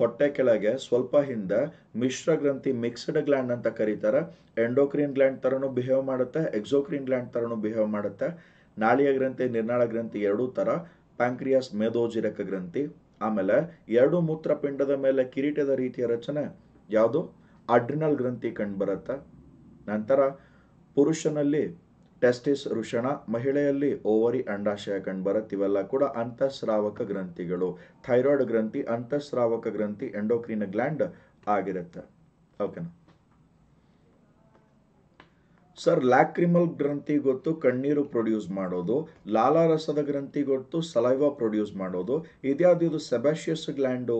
ಹೊಟ್ಟೆ ಕೆಳಗೆ ಸ್ವಲ್ಪ ಹಿಂದೆ ಮಿಶ್ರ ಗ್ರಂಥಿ ಮಿಕ್ಸ್ಡ್ ಗ್ಲ್ಯಾಂಡ್ ಅಂತ ಕರೀತಾರೆ ಎಂಡೋಕ್ರೀನ್ ಗ್ಲ್ಯಾಂಡ್ ಥರನೂ ಬಿಹೇವ್ ಮಾಡುತ್ತೆ ಎಕ್ಸೋಕ್ರೀನ್ ಗ್ಲ್ಯಾಂಡ್ ಥರನೂ ಬಿಹೇವ್ ಮಾಡುತ್ತೆ ನಾಳಿಯ ಗ್ರಂಥಿ ನಿರ್ನಾಳ ಗ್ರಂಥಿ ಎರಡೂ ಥರ ಪ್ಯಾಂಕ್ರಿಯಾಸ್ ಮೇದೋಜಿರಕ ಗ್ರಂಥಿ ಆಮೇಲೆ ಎರಡು ಮೂತ್ರಪಿಂಡದ ಮೇಲೆ ಕಿರೀಟದ ರೀತಿಯ ರಚನೆ ಯಾವುದು ಅಡ್ರಿನಲ್ ಗ್ರಂಥಿ ಕಂಡುಬರುತ್ತೆ ನಂತರ ಪುರುಷನಲ್ಲಿ ಟೆಸ್ಟಿಸ್ ಋಷಣ ಮಹಿಳೆಯಲ್ಲಿ ಓವರಿ ಅಂಡಾಶಯ ಕಂಡು ಇವೆಲ್ಲ ಕೂಡ ಅಂತಃಸ್ರಾವಕ ಗ್ರಂಥಿಗಳು ಥೈರಾಯ್ಡ್ ಗ್ರಂಥಿ ಅಂತಃಸ್ರಾವಕ ಗ್ರಂಥಿ ಎಂಡೋಕ್ರೀನ್ ಗ್ಲ್ಯಾಂಡ್ ಆಗಿರುತ್ತೆ ಓಕೆನಾ ಸರ್ ಲ್ಯಾಕ್ರಿಮಲ್ ಗ್ರಂಥಿ ಗೊತ್ತು ಕಣ್ಣೀರು ಪ್ರೊಡ್ಯೂಸ್ ಮಾಡೋದು ಲಾಲಾರಸದ ಗ್ರಂಥಿ ಗೊತ್ತು ಸಲೈವಾ ಪ್ರೊಡ್ಯೂಸ್ ಮಾಡೋದು ಇದ್ಯಾವುದು ಇದು ಸೆಬಾಷಿಯಸ್ ಗ್ಲ್ಯಾಂಡು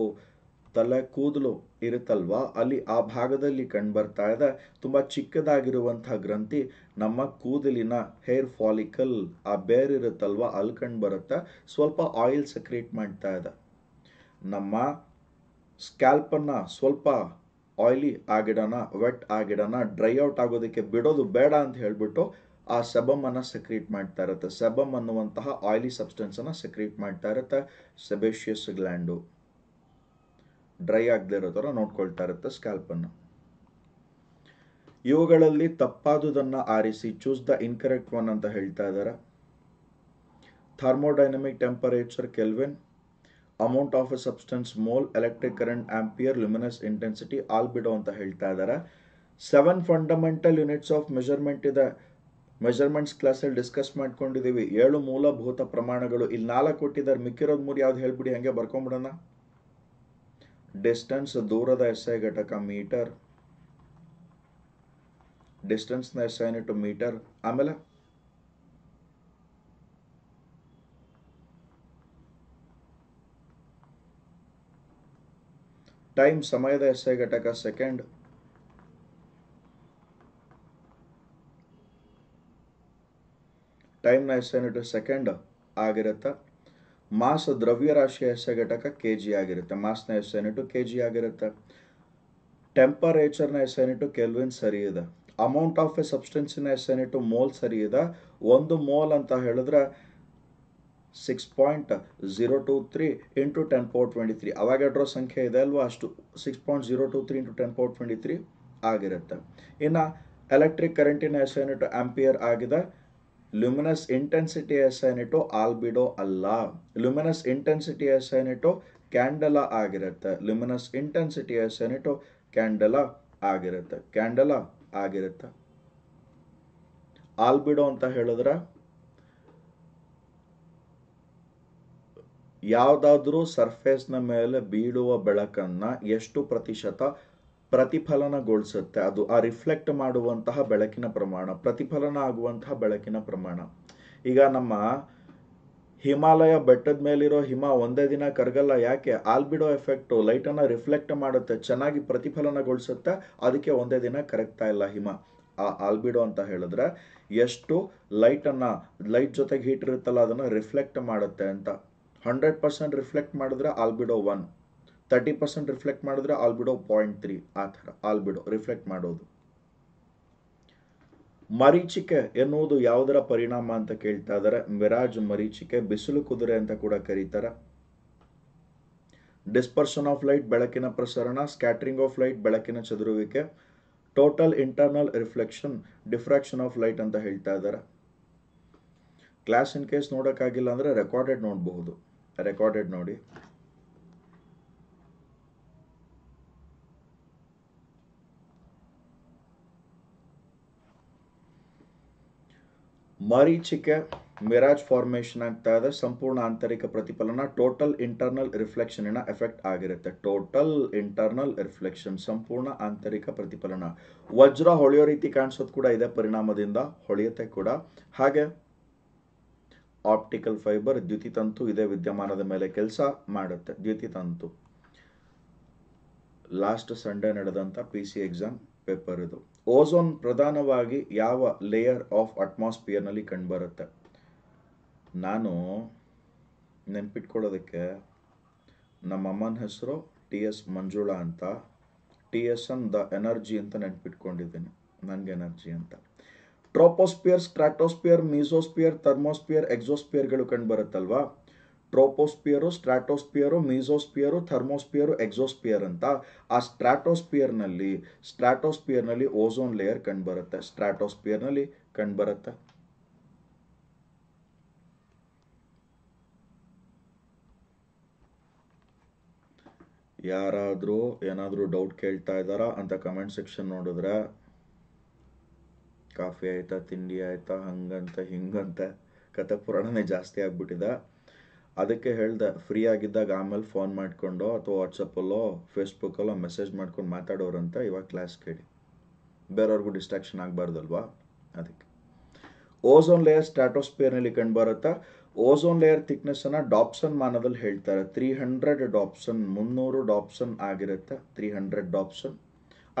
ತಲೆ ಕೂದಲು ಇರುತ್ತಲ್ವಾ ಅಲ್ಲಿ ಆ ಭಾಗದಲ್ಲಿ ಕಂಡು ಬರ್ತಾ ಇದೆ ತುಂಬ ಚಿಕ್ಕದಾಗಿರುವಂತಹ ಗ್ರಂಥಿ ನಮ್ಮ ಕೂದಲಿನ ಹೇರ್ ಫಾಲಿಕಲ್ ಆ ಬೇರ್ ಇರುತ್ತಲ್ವ ಅಲ್ಲಿ ಕಂಡು ಬರುತ್ತೆ ಸ್ವಲ್ಪ ಆಯಿಲ್ ಸಕ್ರಿಯೇಟ್ ಮಾಡ್ತಾ ಇದೆ ನಮ್ಮ ಸ್ಕ್ಯಾಲ್ಪನ್ನು ಸ್ವಲ್ಪ ಆಯಿಲಿ ಆಗಿಡೋಣ ವೆಟ್ ಆಗಿಡೋಣ ಡ್ರೈ ಔಟ್ ಆಗೋದಕ್ಕೆ ಬಿಡೋದು ಬೇಡ ಅಂತ ಹೇಳಿಬಿಟ್ಟು ಆ ಅನ್ನ ಸಕ್ರಿಯೇಟ್ ಮಾಡ್ತಾ ಇರುತ್ತೆ ಸೆಬಮ್ ಅನ್ನುವಂತಹ ಆಯಿಲಿ ಸಬ್ಸ್ಟೆನ್ಸನ್ನು ಸಕ್ರಿಯೇಟ್ ಮಾಡ್ತಾ ಇರುತ್ತೆ ಸೆಬೇಷಿಯಸ್ ಗ್ಲ್ಯಾಂಡು ಡ್ರೈ ಆಗದೆ ಇರೋ ಥರ ನೋಡ್ಕೊಳ್ತಾ ಇರುತ್ತೆ ಸ್ಕ್ಯಾಲ್ಪನ್ನು ಇವುಗಳಲ್ಲಿ ತಪ್ಪಾದುದನ್ನು ಆರಿಸಿ ಚೂಸ್ ದ ಇನ್ಕರೆಕ್ಟ್ ಒನ್ ಅಂತ ಹೇಳ್ತಾ ಇದ್ದಾರೆ thermodynamic temperature kelvin amount of a substance mole electric current ampere luminous intensity albedo ಅಂತ ಹೇಳ್ತಾ ಇದ್ದಾರೆ seven fundamental units of measurement ಇದೆ ಮೆಜರ್ಮೆಂಟ್ಸ್ ಕ್ಲಾಸಲ್ಲಿ ಡಿಸ್ಕಸ್ ಮಾಡ್ಕೊಂಡಿದ್ದೀವಿ ಏಳು ಮೂಲಭೂತ ಪ್ರಮಾಣಗಳು ಇಲ್ಲಿ ನಾಲ್ಕು ಕೊಟ್ಟಿದ್ದಾರೆ ಮಿಕ್ಕಿರೋದು ಮೂರು ಯಾವ್ದು ಹೇಳ್ಬಿಡಿ ಹಂಗೆ ಬರ್ಕೊಂಬಿಡೋಣ ಡಿಸ್ಟೆನ್ಸ್ ದೂರದ ಎಸ್ಐ ಘಟಕ ಮೀಟರ್ ಡಿಸ್ಟೆನ್ಸ್ನ ಅಸೈನ್ ಟು ಮೀಟರ್ ಆಮೇಲೆ ಟೈಮ್ ಸಮಯದ ಎಸ್ಐ ಘಟಕ ಸೆಕೆಂಡ್ ಟೈಮ್ನ ಎಸ್ ಟು ಸೆಕೆಂಡ್ ಆಗಿರುತ್ತೆ ಮಾಸ್ ದ್ರವ್ಯರಾಶಿಯ ಎಸ್ಸೆ ಘಟಕ ಕೆ ಜಿ ಆಗಿರುತ್ತೆ ಮಾಸ್ನ ಎಸ್ ಟು ಕೆ ಜಿ ಆಗಿರುತ್ತೆ ಟೆಂಪರೇಚರ್ನ ಎಸ್ ಟು ಕೆಲ್ವಿನ್ ಸರಿ ಇದೆ amount of a substance in SI unit mole ಸರಿ ಇದೆ ಒಂದು ಮೋಲ್ ಅಂತ ಹೇಳಿದ್ರೆ six point zero two three into ten power twenty three ಅವಾಗ ಸಂಖ್ಯೆ ಇದೆ ಅಲ್ವಾ ಅಷ್ಟು six point zero two three into ten power twenty three ಆಗಿರುತ್ತೆ ಇನ್ನು ಎಲೆಕ್ಟ್ರಿಕ್ ಕರೆಂಟಿನ ಎಸೆನಿಟು ಆಂಪಿಯರ್ ಆಗಿದೆ ಲ್ಯುಮಿನಸ್ ಇಂಟೆನ್ಸಿಟಿ ಆಲ್ ಆಲ್ಬಿಡೋ ಅಲ್ಲ ಲ್ಯುಮಿನಸ್ ಇಂಟೆನ್ಸಿಟಿ ಎಸೆನಿಟು ಕ್ಯಾಂಡಲ ಆಗಿರುತ್ತೆ ಲ್ಯುಮಿನಸ್ ಇಂಟೆನ್ಸಿಟಿ ಎಸೆನಿಟು ಕ್ಯಾಂಡಲ ಆಗಿರುತ್ತೆ ಕ್ಯಾಂಡಲ ಆಗಿರುತ್ತೆ ಆಲ್ಬಿಡೋ ಅಂತ ಹೇಳಿದ್ರೆ ಸರ್ಫೇಸ್ ಸರ್ಫೇಸ್ನ ಮೇಲೆ ಬೀಳುವ ಬೆಳಕನ್ನ ಎಷ್ಟು ಪ್ರತಿಶತ ಪ್ರತಿಫಲನಗೊಳಿಸುತ್ತೆ ಅದು ಆ ರಿಫ್ಲೆಕ್ಟ್ ಮಾಡುವಂತಹ ಬೆಳಕಿನ ಪ್ರಮಾಣ ಪ್ರತಿಫಲನ ಆಗುವಂತಹ ಬೆಳಕಿನ ಪ್ರಮಾಣ ಈಗ ನಮ್ಮ ಹಿಮಾಲಯ ಬೆಟ್ಟದ ಮೇಲಿರೋ ಹಿಮ ಒಂದೇ ದಿನ ಕರಗಲ್ಲ ಯಾಕೆ ಆಲ್ಬಿಡೋ ಎಫೆಕ್ಟು ಲೈಟನ್ನು ರಿಫ್ಲೆಕ್ಟ್ ಮಾಡುತ್ತೆ ಚೆನ್ನಾಗಿ ಪ್ರತಿಫಲನಗೊಳಿಸುತ್ತೆ ಅದಕ್ಕೆ ಒಂದೇ ದಿನ ಕರಗ್ತಾ ಇಲ್ಲ ಹಿಮ ಆ ಆಲ್ಬಿಡೋ ಅಂತ ಹೇಳಿದ್ರೆ ಎಷ್ಟು ಲೈಟನ್ನು ಲೈಟ್ ಜೊತೆಗೆ ಹೀಟ್ ಇರುತ್ತಲ್ಲ ಅದನ್ನು ರಿಫ್ಲೆಕ್ಟ್ ಮಾಡುತ್ತೆ ಅಂತ ಹಂಡ್ರೆಡ್ ಪರ್ಸೆಂಟ್ ರಿಫ್ಲೆಕ್ಟ್ ಮಾಡಿದ್ರೆ albedo one thirty percent reflect ಮಾಡಿದ್ರೆ ಆಲ್ಬಿಡೋ ಪಾಯಿಂಟ್ ತ್ರೀ ಆ ಥರ ಆಲ್ಬಿಡೋ ರಿಫ್ಲೆಕ್ಟ್ ಮಾಡೋದು ಮರೀಚಿಕೆ ಎನ್ನುವುದು ಯಾವುದರ ಪರಿಣಾಮ ಅಂತ ಕೇಳ್ತಾ ಇದ್ದಾರೆ ಮಿರಾಜ್ ಮರೀಚಿಕೆ ಬಿಸಿಲು ಕುದುರೆ ಅಂತ ಕೂಡ ಕರೀತಾರೆ ಡಿಸ್ಪರ್ಷನ್ ಆಫ್ ಲೈಟ್ ಬೆಳಕಿನ ಪ್ರಸರಣ ಸ್ಕ್ಯಾಟ್ರಿಂಗ್ ಆಫ್ ಲೈಟ್ ಬೆಳಕಿನ ಚದುರುವಿಕೆ total internal reflection diffraction of light ಅಂತ ಹೇಳ್ತಾ ಇದ್ದಾರೆ ಕ್ಲಾಸ್ ಇನ್ ಕೇಸ್ ನೋಡೋಕ್ಕಾಗಿಲ್ಲ ಅಂದರೆ ರೆಕಾರ್ಡೆಡ್ ನೋಡಬಹುದು ರೆಕಾರ್ಡೆಡ್ ನೋಡಿ ಮರೀಚಿಕೆ ಮಿರಾಜ್ ಫಾರ್ಮೇಷನ್ ಆಗ್ತಾ ಇದೆ ಸಂಪೂರ್ಣ ಆಂತರಿಕ ಪ್ರತಿಫಲನ ಟೋಟಲ್ ಇಂಟರ್ನಲ್ ರಿಫ್ಲೆಕ್ಷನಿನ ಎಫೆಕ್ಟ್ ಆಗಿರುತ್ತೆ ಟೋಟಲ್ ಇಂಟರ್ನಲ್ ರಿಫ್ಲೆಕ್ಷನ್ ಸಂಪೂರ್ಣ ಆಂತರಿಕ ಪ್ರತಿಫಲನ ವಜ್ರ ಹೊಳೆಯೋ ರೀತಿ ಕಾಣಿಸೋದು ಕೂಡ ಇದೆ ಪರಿಣಾಮದಿಂದ ಹೊಳೆಯುತ್ತೆ ಕೂಡ ಹಾಗೆ ಆಪ್ಟಿಕಲ್ ಫೈಬರ್ ದ್ಯುತಿ ತಂತು ಇದೇ ವಿದ್ಯಮಾನದ ಮೇಲೆ ಕೆಲಸ ಮಾಡುತ್ತೆ ದ್ಯುತಿ ತಂತು ಲಾಸ್ಟ್ ಸಂಡೇ ನಡೆದಂಥ ಪಿ ಸಿ ಎಕ್ಸಾಮ್ ಪೇಪರ್ ಇದು ಓಝೋನ್ ಪ್ರಧಾನವಾಗಿ ಯಾವ ಲೇಯರ್ ಆಫ್ ಅಟ್ಮಾಸ್ಫಿಯರ್ನಲ್ಲಿ ಕಂಡುಬರುತ್ತೆ ನಾನು ನೆನ್ಪಿಟ್ಕೊಳ್ಳೋದಕ್ಕೆ ನಮ್ಮಮ್ಮನ ಹೆಸರು ಟಿ ಎಸ್ ಮಂಜುಳಾ ಅಂತ T S N the energy ಅಂತ ನೆನ್ಪಿಟ್ಕೊಂಡಿದ್ದೀನಿ ನನಗೆ ಎನರ್ಜಿ ಅಂತ ಟ್ರೋಪೋಸ್ಪಿಯರ್ ಸ್ಟ್ರಾಟೋಸ್ಪಿಯರ್ ಮೀಸೋಸ್ಪಿಯರ್ ಥರ್ಮೋಸ್ಪಿಯರ್ ಎಕ್ಸೋಸ್ಪಿಯರ್ಗಳು ಕಂಡು ಬರುತ್ತಲ್ವಾ ಟ್ರೋಪೋಸ್ಪಿಯರು ಸ್ಟ್ರಾಟೋಸ್ಪಿಯರು ಮೀಸೋಸ್ಪಿಯರು ಥರ್ಮೋಸ್ಪಿಯರು ಎಕ್ಸೋಸ್ಪಿಯರ್ ಅಂತ ಆ ಸ್ಟ್ರಾಟೋಸ್ಪಿಯರ್ನಲ್ಲಿ ಸ್ಟ್ರಾಟೋಸ್ಪಿಯರ್ನಲ್ಲಿ ಓಝೋನ್ ಲೇಯರ್ ಕಂಡುಬರುತ್ತೆ ಸ್ಟ್ರಾಟೋಸ್ಪಿಯರ್ನಲ್ಲಿ ಕಂಡುಬರುತ್ತೆ ಯಾರಾದರೂ ಏನಾದರೂ ಡೌಟ್ ಕೇಳ್ತಾ ಇದ್ದಾರಾ ಅಂತ ಕಮೆಂಟ್ ಸೆಕ್ಷನ್ ನೋಡಿದ್ರೆ ಕಾಫಿ ಆಯ್ತಾ ತಿಂಡಿ ಆಯ್ತಾ ಹಂಗಂತ ಹಿಂಗಂತ ಕಥೆ ಪುರಾಣನೇ ಜಾಸ್ತಿ ಆಗಿಬಿಟ್ಟಿದೆ ಅದಕ್ಕೆ ಹೇಳ್ದೆ ಫ್ರೀ ಆಗಿದ್ದಾಗ ಆಮೇಲೆ ಫೋನ್ ಮಾಡಿಕೊಂಡು ಅಥವಾ ವಾಟ್ಸಪ್ಪಲ್ಲೋ ಫೇಸ್ಬುಕ್ಕಲ್ಲೋ ಮೆಸೇಜ್ ಮಾಡ್ಕೊಂಡು ಮಾತಾಡೋರು ಅಂತ ಇವಾಗ ಕ್ಲಾಸ್ ಕೇಳಿ ಬೇರೆಯವ್ರಿಗೂ ಡಿಸ್ಟ್ರಾಕ್ಷನ್ ಆಗಬಾರ್ದಲ್ವಾ ಅದಕ್ಕೆ ಓಝೋನ್ ಲೇಯರ್ ಸ್ಟ್ಯಾಟೋಸ್ಪಿಯರ್ನಲ್ಲಿ ಕಂಡು ಬರುತ್ತಾ ಓಝೋನ್ ಲೇಯರ್ ಥಿಕ್ನೆಸ್ಸನ್ನು ಡಾಪ್ಸನ್ ಮಾನದಲ್ಲಿ ಹೇಳ್ತಾರೆ ತ್ರೀ ಹಂಡ್ರೆಡ್ ಡಾಪ್ಸನ್ ಮುನ್ನೂರು ಡಾಪ್ಸನ್ ಆಗಿರುತ್ತೆ ತ್ರೀ ಹಂಡ್ರೆಡ್ ಡಾಪ್ಸನ್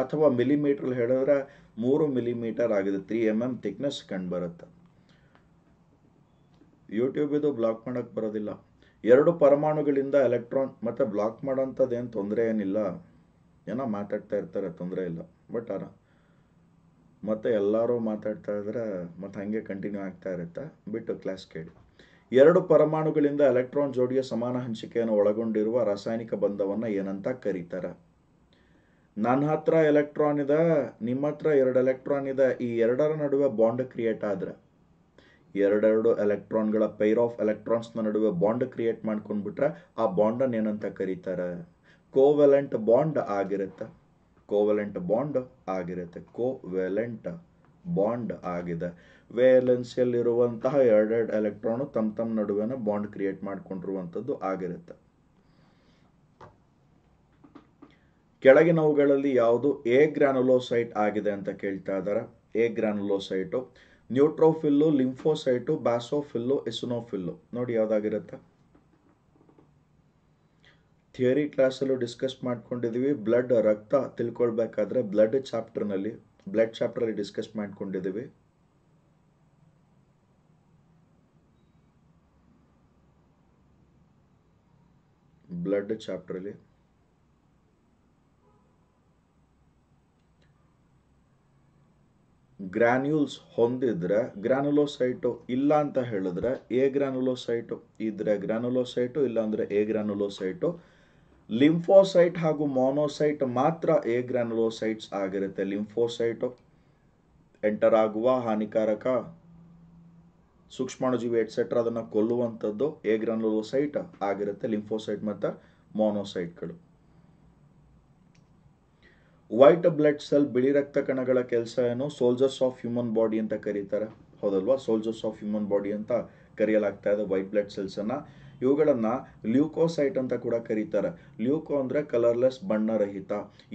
ಅಥವಾ ಮಿಲಿಮೀಟ್ರಲ್ಲಿ ಹೇಳಿದ್ರೆ ಮೂರು ಮಿಲಿಮೀಟರ್ ಆಗಿದೆ ತ್ರೀ ಎಮ್ ಎಮ್ ಥಿಕ್ನೆಸ್ ಕಂಡು ಬರುತ್ತೆ ಯೂಟ್ಯೂಬ್ ಇದು ಬ್ಲಾಕ್ ಮಾಡೋಕ್ಕೆ ಬರೋದಿಲ್ಲ ಎರಡು ಪರಮಾಣುಗಳಿಂದ ಎಲೆಕ್ಟ್ರಾನ್ ಮತ್ತು ಬ್ಲಾಕ್ ಮಾಡೋಂಥದ್ದು ಏನು ತೊಂದರೆ ಏನಿಲ್ಲ ಏನೋ ಮಾತಾಡ್ತಾ ಇರ್ತಾರೆ ತೊಂದರೆ ಇಲ್ಲ ಬಟ್ ಅರ ಮತ್ತು ಎಲ್ಲರೂ ಮಾತಾಡ್ತಾ ಇದ್ದರೆ ಮತ್ತು ಹಾಗೆ ಕಂಟಿನ್ಯೂ ಆಗ್ತಾ ಇರುತ್ತೆ ಬಿಟ್ಟು ಕ್ಲಾಸ್ ಕೇಳಿ ಎರಡು ಪರಮಾಣುಗಳಿಂದ ಎಲೆಕ್ಟ್ರಾನ್ ಜೋಡಿಯ ಸಮಾನ ಹಂಚಿಕೆಯನ್ನು ಒಳಗೊಂಡಿರುವ ರಾಸಾಯನಿಕ ಬಂಧವನ್ನು ಏನಂತ ಕರೀತಾರೆ ನನ್ನ ಹತ್ರ ಎಲೆಕ್ಟ್ರಾನ್ ಇದೆ ನಿಮ್ಮ ಹತ್ರ ಎರಡು ಎಲೆಕ್ಟ್ರಾನ್ ಇದೆ ಈ ಎರಡರ ನಡುವೆ ಬಾಂಡ್ ಕ್ರಿಯೇಟ್ ಆದರೆ ಎರಡೆರಡು ಎಲೆಕ್ಟ್ರಾನ್ಗಳ ಪೈರ್ ಆಫ್ ಎಲೆಕ್ಟ್ರಾನ್ಸ್ನ ನಡುವೆ ಬಾಂಡ್ ಕ್ರಿಯೇಟ್ ಮಾಡ್ಕೊಂಡ್ಬಿಟ್ರೆ ಆ ಬಾಂಡನ್ನು ಏನಂತ ಕರೀತಾರೆ ಕೋವೆಲೆಂಟ್ ಬಾಂಡ್ ಆಗಿರುತ್ತೆ ಕೋವೆಲೆಂಟ್ ಬಾಂಡ್ ಆಗಿರುತ್ತೆ ಕೋವೆಲೆಂಟ್ ಬಾಂಡ್ ಆಗಿದೆ ವೇಲೆನ್ಸಿಯಲ್ಲಿರುವಂತಹ ಎರಡೆರಡು ಎಲೆಕ್ಟ್ರಾನು ತಮ್ಮ ತಮ್ಮ ನಡುವೆನ ಬಾಂಡ್ ಕ್ರಿಯೇಟ್ ಮಾಡ್ಕೊಂಡಿರುವಂಥದ್ದು ಆಗಿರುತ್ತೆ ಕೆಳಗಿನವುಗಳಲ್ಲಿ ಯಾವುದು ಎ ಗ್ರಾನುಲೋಸೈಟ್ ಆಗಿದೆ ಅಂತ ಕೇಳ್ತಾ ಇದ್ದಾರೆ ಎ ಗ್ರಾನುಲೋಸೈಟ್ ನ್ಯೂಟ್ರೋಫಿಲ್ಲು ಲಿಂಫೋಸೈಟು ಬ್ಯಾಸೋಫಿಲ್ಲು ಎಸುನೋಫಿಲ್ಲು ನೋಡಿ ಯಾವುದಾಗಿರುತ್ತೆ ಥಿಯರಿ ಕ್ಲಾಸಲ್ಲೂ ಡಿಸ್ಕಸ್ ಮಾಡ್ಕೊಂಡಿದ್ದೀವಿ ಬ್ಲಡ್ ರಕ್ತ ತಿಳ್ಕೊಳ್ಬೇಕಾದ್ರೆ ಬ್ಲಡ್ ಚಾಪ್ಟರ್ನಲ್ಲಿ ಬ್ಲಡ್ ಚಾಪ್ಟರಲ್ಲಿ ಡಿಸ್ಕಸ್ ಮಾಡಿಕೊಂಡಿದ್ದೀವಿ ಬ್ಲಡ್ ಚಾಪ್ಟ್ರಲ್ಲಿ ಗ್ರ್ಯಾನ್ಯೂಲ್ಸ್ ಹೊಂದಿದ್ರೆ ಗ್ರ್ಯಾನುಲೋಸೈಟು ಇಲ್ಲ ಅಂತ ಹೇಳಿದ್ರೆ ಎ ಗ್ರಾನುಲೋಸೈಟು ಇದ್ರೆ ಇಲ್ಲ ಇಲ್ಲಾಂದರೆ ಎ ಗ್ರಾನುಲೋಸೈಟು ಲಿಂಫೋಸೈಟ್ ಹಾಗೂ ಮೋನೋಸೈಟ್ ಮಾತ್ರ ಎ ಗ್ರ್ಯಾನುಲೋಸೈಟ್ಸ್ ಆಗಿರುತ್ತೆ ಲಿಂಫೋಸೈಟು ಎಂಟರ್ ಆಗುವ ಹಾನಿಕಾರಕ ಸೂಕ್ಷ್ಮಾಣುಜೀವಿ ಎಟ್ಸೆಟ್ರಾ ಅದನ್ನು ಕೊಲ್ಲುವಂಥದ್ದು ಎ ಗ್ರಾನುಲೋಸೈಟ್ ಆಗಿರುತ್ತೆ ಲಿಂಫೋಸೈಟ್ ಮತ್ತು ಮೋನೋಸೈಟ್ಗಳು ವೈಟ್ ಬ್ಲಡ್ ಸೆಲ್ ಬಿಳಿ ರಕ್ತ ಕಣಗಳ ಕೆಲಸ ಏನು ಸೋಲ್ಜರ್ಸ್ ಆಫ್ ಹ್ಯೂಮನ್ ಬಾಡಿ ಅಂತ ಕರೀತಾರೆ ಹೌದಲ್ವಾ ಸೋಲ್ಜರ್ಸ್ ಆಫ್ ಹ್ಯೂಮನ್ ಬಾಡಿ ಅಂತ ಕರೆಯಲಾಗ್ತಾ ಇದೆ ವೈಟ್ ಬ್ಲಡ್ ಸೆಲ್ಸನ್ನು ಇವುಗಳನ್ನು ಲ್ಯೂಕೋಸೈಟ್ ಅಂತ ಕೂಡ ಕರೀತಾರೆ ಲ್ಯೂಕೋ ಅಂದರೆ ಕಲರ್ಲೆಸ್ ಬಣ್ಣರಹಿತ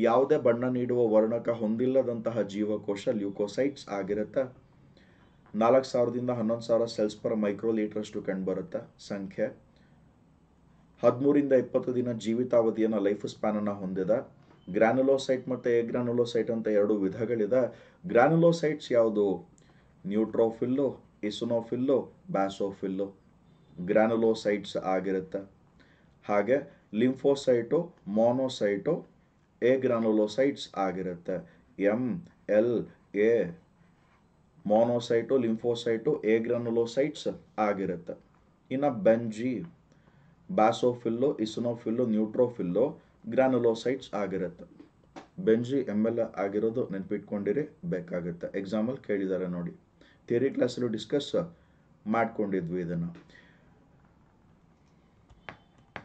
ಯಾವುದೇ ಬಣ್ಣ ನೀಡುವ ವರ್ಣಕ ಹೊಂದಿಲ್ಲದಂತಹ ಜೀವಕೋಶ ಲ್ಯೂಕೋಸೈಟ್ಸ್ ಆಗಿರುತ್ತೆ ನಾಲ್ಕು ಸಾವಿರದಿಂದ ಹನ್ನೊಂದು ಸಾವಿರ ಸೆಲ್ಸ್ ಪರ್ ಮೈಕ್ರೋ ಕಂಡು ಕಂಡುಬರುತ್ತೆ ಸಂಖ್ಯೆ ಹದಿಮೂರಿಂದ ಇಪ್ಪತ್ತು ದಿನ ಜೀವಿತಾವಧಿಯನ್ನು ಲೈಫ್ ಸ್ಪ್ಯಾನನ್ನು ಹೊಂದಿದೆ ಗ್ರ್ಯಾನುಲೋಸೈಟ್ ಮತ್ತು ಎಗ್ರಾನುಲೋಸೈಟ್ ಅಂತ ಎರಡು ವಿಧಗಳಿದೆ ಗ್ರ್ಯಾನುಲೋಸೈಟ್ಸ್ ಯಾವುದು ನ್ಯೂಟ್ರೋಫಿಲ್ಲು ಇಸುನೋಫಿಲ್ಲು ಬ್ಯಾಸೋಫಿಲ್ಲು ಗ್ರ್ಯಾನುಲೋಸೈಟ್ಸ್ ಆಗಿರುತ್ತೆ ಹಾಗೆ ಲಿಂಫೋಸೈಟು ಮೋನೋಸೈಟು ಎ ಆಗಿರುತ್ತೆ M L A monocyte lymphocyte A ಆಗಿರುತ್ತೆ ಇನ್ನು ಬೆಂಜಿ ಬ್ಯಾಸೋಫಿಲ್ಲು ಇಸುನೋಫಿಲ್ಲು ನ್ಯೂಟ್ರೋಫಿಲ್ಲು ಗ್ರಾನುಲೋಸೈಟ್ಸ್ ಆಗಿರುತ್ತೆ ಬೆಂಜಿ ಎಮ್ ಎಲ್ ಆಗಿರೋದು ನೆನಪಿಟ್ಕೊಂಡಿರಿ ಬೇಕಾಗುತ್ತೆ ಎಕ್ಸಾಂಪಲ್ ಕೇಳಿದ್ದಾರೆ ನೋಡಿ ಥಿಯರಿ ಕ್ಲಾಸಲ್ಲೂ ಡಿಸ್ಕಸ್ ಮಾಡ್ಕೊಂಡಿದ್ವಿ ಇದನ್ನು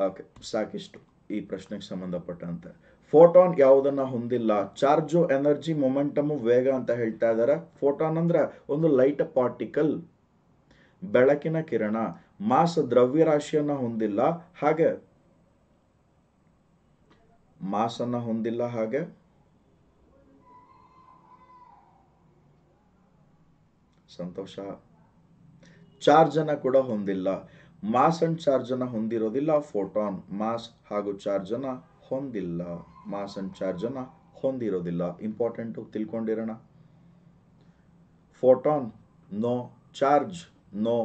ಓಕೆ ಸಾಕಿಷ್ಟು ಈ ಪ್ರಶ್ನೆಗೆ ಸಂಬಂಧಪಟ್ಟಂತೆ ಫೋಟಾನ್ ಯಾವುದನ್ನ ಹೊಂದಿಲ್ಲ ಚಾರ್ಜು ಎನರ್ಜಿ ಮೊಮೆಂಟಮು ವೇಗ ಅಂತ ಹೇಳ್ತಾ ಇದ್ದಾರೆ ಫೋಟಾನ್ ಅಂದ್ರೆ ಒಂದು ಲೈಟ್ ಪಾರ್ಟಿಕಲ್ ಬೆಳಕಿನ ಕಿರಣ ದ್ರವ್ಯ ದ್ರವ್ಯರಾಶಿಯನ್ನು ಹೊಂದಿಲ್ಲ ಹಾಗೆ ಮಾಸನ್ನು ಹೊಂದಿಲ್ಲ ಹಾಗೆ ಸಂತೋಷ ಅನ್ನು ಕೂಡ ಹೊಂದಿಲ್ಲ ಮಾಸ್ ಅಂಡ್ ಚಾರ್ಜನ್ನು ಹೊಂದಿರೋದಿಲ್ಲ ಫೋಟಾನ್ ಮಾಸ್ ಹಾಗೂ ಚಾರ್ಜ್ ಅನ್ನ ಹೊಂದಿಲ್ಲ ಮಾಸ್ ಅಂಡ್ ಅನ್ನ ಹೊಂದಿರೋದಿಲ್ಲ ಇಂಪಾರ್ಟೆಂಟ್ ತಿಳ್ಕೊಂಡಿರೋಣ photon no charge no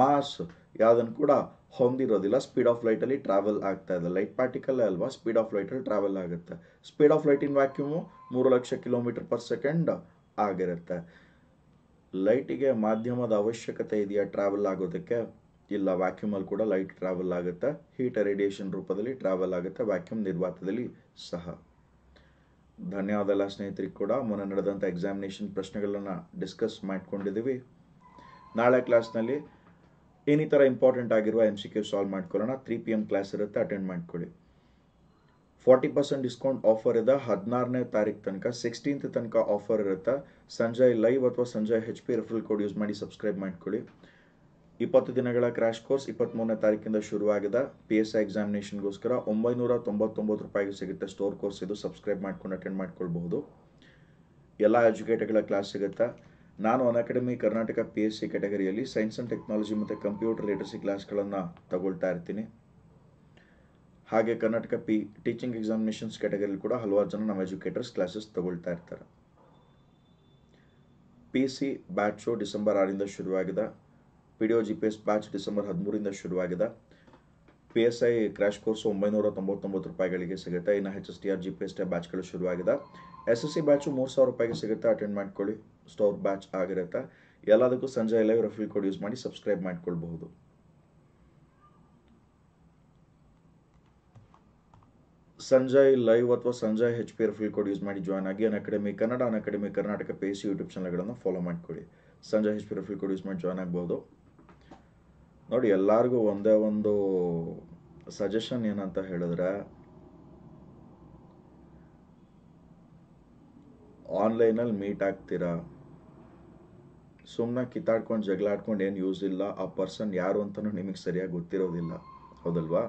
mass ಯಾವುದನ್ನು ಕೂಡ ಹೊಂದಿರೋದಿಲ್ಲ ಸ್ಪೀಡ್ ಆಫ್ ಲೈಟಲ್ಲಿ ಟ್ರಾವೆಲ್ ಆಗ್ತಾ ಇದೆ ಲೈಟ್ ಪಾರ್ಟಿಕಲ್ಲೇ ಅಲ್ವಾ ಸ್ಪೀಡ್ ಆಫ್ ಲೈಟಲ್ಲಿ ಟ್ರಾವೆಲ್ ಆಗುತ್ತೆ speed of light in vacuum ಮೂರು ಲಕ್ಷ ಕಿಲೋಮೀಟರ್ ಪರ್ ಸೆಕೆಂಡ್ ಆಗಿರುತ್ತೆ ಲೈಟಿಗೆ ಮಾಧ್ಯಮದ ಅವಶ್ಯಕತೆ ಇದೆಯಾ ಟ್ರಾವೆಲ್ ಆಗೋದಕ್ಕೆ ಇಲ್ಲ ವ್ಯಾಕ್ಯೂಮಲ್ಲಿ ಕೂಡ ಲೈಟ್ ಟ್ರಾವೆಲ್ ಆಗುತ್ತೆ ಹೀಟ್ ರೇಡಿಯೇಷನ್ ರೂಪದಲ್ಲಿ ಟ್ರಾವೆಲ್ ಆಗುತ್ತೆ ವ್ಯಾಕ್ಯೂಮ್ ನಿರ್ವಾತದಲ್ಲಿ ಸಹ ಧನ್ಯವಾದ ಎಲ್ಲ ಸ್ನೇಹಿತರಿಗೆ ಕೂಡ ಮೊನ್ನೆ ನಡೆದಂಥ ಎಕ್ಸಾಮಿನೇಷನ್ ಪ್ರಶ್ನೆಗಳನ್ನು ಡಿಸ್ಕಸ್ ಮಾಡಿಕೊಂಡಿದ್ದೀವಿ ನಾಳೆ ಕ್ಲಾಸ್ನಲ್ಲಿ ಇನ್ನಿತರ ಇಂಪಾರ್ಟೆಂಟ್ ಆಗಿರುವ ಎಮ್ ಸಿ ಕ್ಯೂ ಸಾಲ್ವ್ ಮಾಡ್ಕೊಳ್ಳೋಣ ತ್ರೀ ಪಿ ಎಮ್ ಕ್ಲಾಸ್ ಇರುತ್ತೆ ಅಟೆಂಡ್ ಮಾಡ್ಕೊಳ್ಳಿ ಫಾರ್ಟಿ ಪರ್ಸೆಂಟ್ ಡಿಸ್ಕೌಂಟ್ ಆಫರ್ ಇದೆ ಹದಿನಾರನೇ ತಾರೀಕು ತನಕ ಸಿಕ್ಸ್ಟೀನ್ತ್ ತನಕ ಆಫರ್ ಇರುತ್ತೆ ಸಂಜಯ್ ಲೈವ್ ಅಥವಾ Sanjay H P referral code use ಮಾಡಿ ಸಬ್ಸ್ಕ್ರೈಬ್ ಮಾಡ್ಕೊಳ್ಳಿ ಇಪ್ಪತ್ತು ದಿನಗಳ ಕ್ರ್ಯಾಶ್ ಕೋರ್ಸ್ ಇಪ್ಪತ್ತ್ಮೂರನೇ ತಾರೀಕಿಂದ ಶುರುವಾಗಿದೆ ಪಿ ಎಸ್ ಐ ಎಕ್ಸಾಮಿನೇಷನ್ಗೋಸ್ಕರ ಒಂಬೈನೂರ ತೊಂಬತ್ತೊಂಬತ್ತು ರೂಪಾಯಿಗೆ ಸಿಗುತ್ತೆ ಸ್ಟೋರ್ ಕೋರ್ಸ್ ಇದು ಸಬ್ಸ್ಕ್ರೈಬ್ ಮಾಡ್ಕೊಂಡು ಅಟೆಂಡ್ ಮಾಡ್ಕೊಳ್ಬಹುದು ಎಲ್ಲ ಎಜುಕೇಟರ್ಗಳ ಕ್ಲಾಸ್ ಸಿಗುತ್ತೆ ನಾನು Unacademy Karnataka P S C ಕ್ಯಾಟಗರಿಯಲ್ಲಿ ಸೈನ್ಸ್ ಆ್ಯಂಡ್ ಟೆಕ್ನಾಲಜಿ ಮತ್ತು ಕಂಪ್ಯೂಟರ್ ಲಿಟ್ರಸಿ ಕ್ಲಾಸ್ಗಳನ್ನು ತಗೊಳ್ತಾ ಇರ್ತೀನಿ ಹಾಗೆ ಕರ್ನಾಟಕ ಪಿ ಟೀಚಿಂಗ್ ಎಕ್ಸಾಮಿನೇಷನ್ಸ್ ಕ್ಯಾಟಗರಿಲಿ ಕೂಡ ಹಲವಾರು ಜನ ನಮ್ಮ ಎಜುಕೇಟರ್ಸ್ ಕ್ಲಾಸಸ್ ತಗೊಳ್ತಾ ಇರ್ತಾರೆ P C batch batch December ಆರಿಂದ ಶುರುವಾಗಿದೆ P D O G P S batch December ಹದಿಮೂರಿಂದ ಶುರುವಾಗಿದೆ P S I crash course ಒಂಬೈನೂರ ತೊಂಬತ್ತೊಂಬತ್ತು ರೂಪಾಯಿಗಳಿಗೆ ಸಿಗುತ್ತೆ ಇನ್ನು H S T R G P S T ಬ್ಯಾಚ್ಗಳು ಶುರುವಾಗಿದೆ ಎಸ್ ಎಸ್ ಸಿ ಬ್ಯಾಚು ಮೂರು ಸಾವಿರ ರೂಪಾಯಿಗೆ ಸಿಗುತ್ತೆ ಅಟೆಂಡ್ ಮಾಡ್ಕೊಳ್ಳಿ ಸ್ಟೋರ್ ಬ್ಯಾಚ್ ಆಗಿರುತ್ತೆ ಎಲ್ಲದಕ್ಕೂ ಸಂಜೆ ಲೈವ್ ರೆಫ್ರಿಲ್ ಕೋಡ್ ಯೂಸ್ ಮಾಡಿ ಸಬ್ಸ್ಕ್ರೈಬ್ ಮಾಡ್ಕೊಳ್ಬಹುದು ಸಂಜಯ್ ಲೈವ್ ಅಥವಾ Sanjay H P referral code use ಮಾಡಿ ಜಾಯ್ನ್ ಆಗಿ Unacademy Kannada Unacademy Karnataka P S YouTube ಚಾನಲ್ಗಳನ್ನು ಫಾಲೋ ಮಾಡ್ಕೊಳ್ಳಿ Sanjay H P referral code use ಮಾಡಿ ಜಾಯ್ನ್ ಆಗ್ಬೋದು ನೋಡಿ ಎಲ್ಲರಿಗೂ ಒಂದೇ ಒಂದು ಸಜೆಷನ್ ಏನಂತ ಹೇಳಿದ್ರೆ ಆನ್ಲೈನಲ್ಲಿ ಮೀಟ್ ಆಗ್ತೀರಾ ಸುಮ್ಮನೆ ಕಿತ್ತಾಡ್ಕೊಂಡು ಜಗಳಾಡ್ಕೊಂಡು ಏನು ಯೂಸ್ ಇಲ್ಲ ಆ ಪರ್ಸನ್ ಯಾರು ಅಂತಲೂ ನಿಮಗೆ ಸರಿಯಾಗಿ ಗೊತ್ತಿರೋದಿಲ್ಲ ಹೌದಲ್ವಾ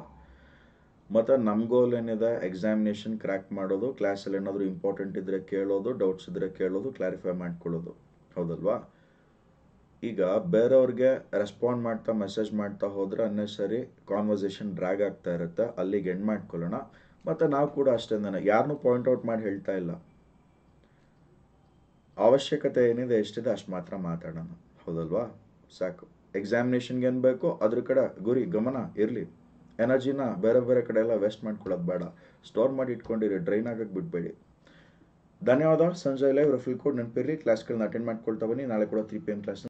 ಮತ್ತು ನಮ್ಮ ಗೋಲ್ ಏನಿದೆ ಎಕ್ಸಾಮಿನೇಷನ್ ಕ್ರ್ಯಾಕ್ ಮಾಡೋದು ಕ್ಲಾಸಲ್ಲಿ ಏನಾದರೂ ಇಂಪಾರ್ಟೆಂಟ್ ಇದ್ದರೆ ಕೇಳೋದು ಡೌಟ್ಸ್ ಇದ್ದರೆ ಕೇಳೋದು ಕ್ಲಾರಿಫೈ ಮಾಡ್ಕೊಳ್ಳೋದು ಹೌದಲ್ವಾ ಈಗ ಬೇರೆಯವ್ರಿಗೆ ರೆಸ್ಪಾಂಡ್ ಮಾಡ್ತಾ ಮೆಸೇಜ್ ಮಾಡ್ತಾ ಹೋದರೆ ಅನ್ನೆಸರಿ ಕಾನ್ವರ್ಸೇಷನ್ ಡ್ರ್ಯಾಗ್ ಆಗ್ತಾ ಇರುತ್ತೆ ಅಲ್ಲಿಗೆ ಎಂಡ್ ಮಾಡ್ಕೊಳ್ಳೋಣ ಮತ್ತು ನಾವು ಕೂಡ ನಾನು ಯಾರನ್ನೂ ಪಾಯಿಂಟ್ ಔಟ್ ಮಾಡಿ ಹೇಳ್ತಾ ಇಲ್ಲ ಅವಶ್ಯಕತೆ ಏನಿದೆ ಎಷ್ಟಿದೆ ಅಷ್ಟು ಮಾತ್ರ ಮಾತಾಡೋಣ ಹೌದಲ್ವಾ ಸಾಕು ಎಕ್ಸಾಮಿನೇಷನ್ಗೆ ಏನು ಬೇಕು ಅದ್ರ ಕಡೆ ಗುರಿ ಗಮನ ಇರಲಿ ಎನರ್ಜಿನ ಬೇರೆ ಬೇರೆ ಕಡೆ ಎಲ್ಲ ವೇಸ್ಟ್ ಮಾಡ್ಕೊಳ್ಳೋದು ಬೇಡ ಸ್ಟೋರ್ ಮಾಡಿ ಇಟ್ಕೊಂಡಿರಿ ಡ್ರೈನ್ ಆಗಕ್ಕೆ ಬಿಡಬೇಡಿ ಧನ್ಯವಾದ ಸಂಜಯ್ ಲೈವ್ ರಫಿಲ್ ಕೋಡ್ ನೆನಪಿರಿ ಕ್ಲಾಸ್ಗಳನ್ನ ಅಟೆಂಡ್ ಮಾಡ್ಕೊಳ್ತಾ ಬನ್ನಿ ನಾಳೆ ಕೂಡ ತ್ರೀ ಪಿ ಎಮ್ ಕ್ಲಾಸ್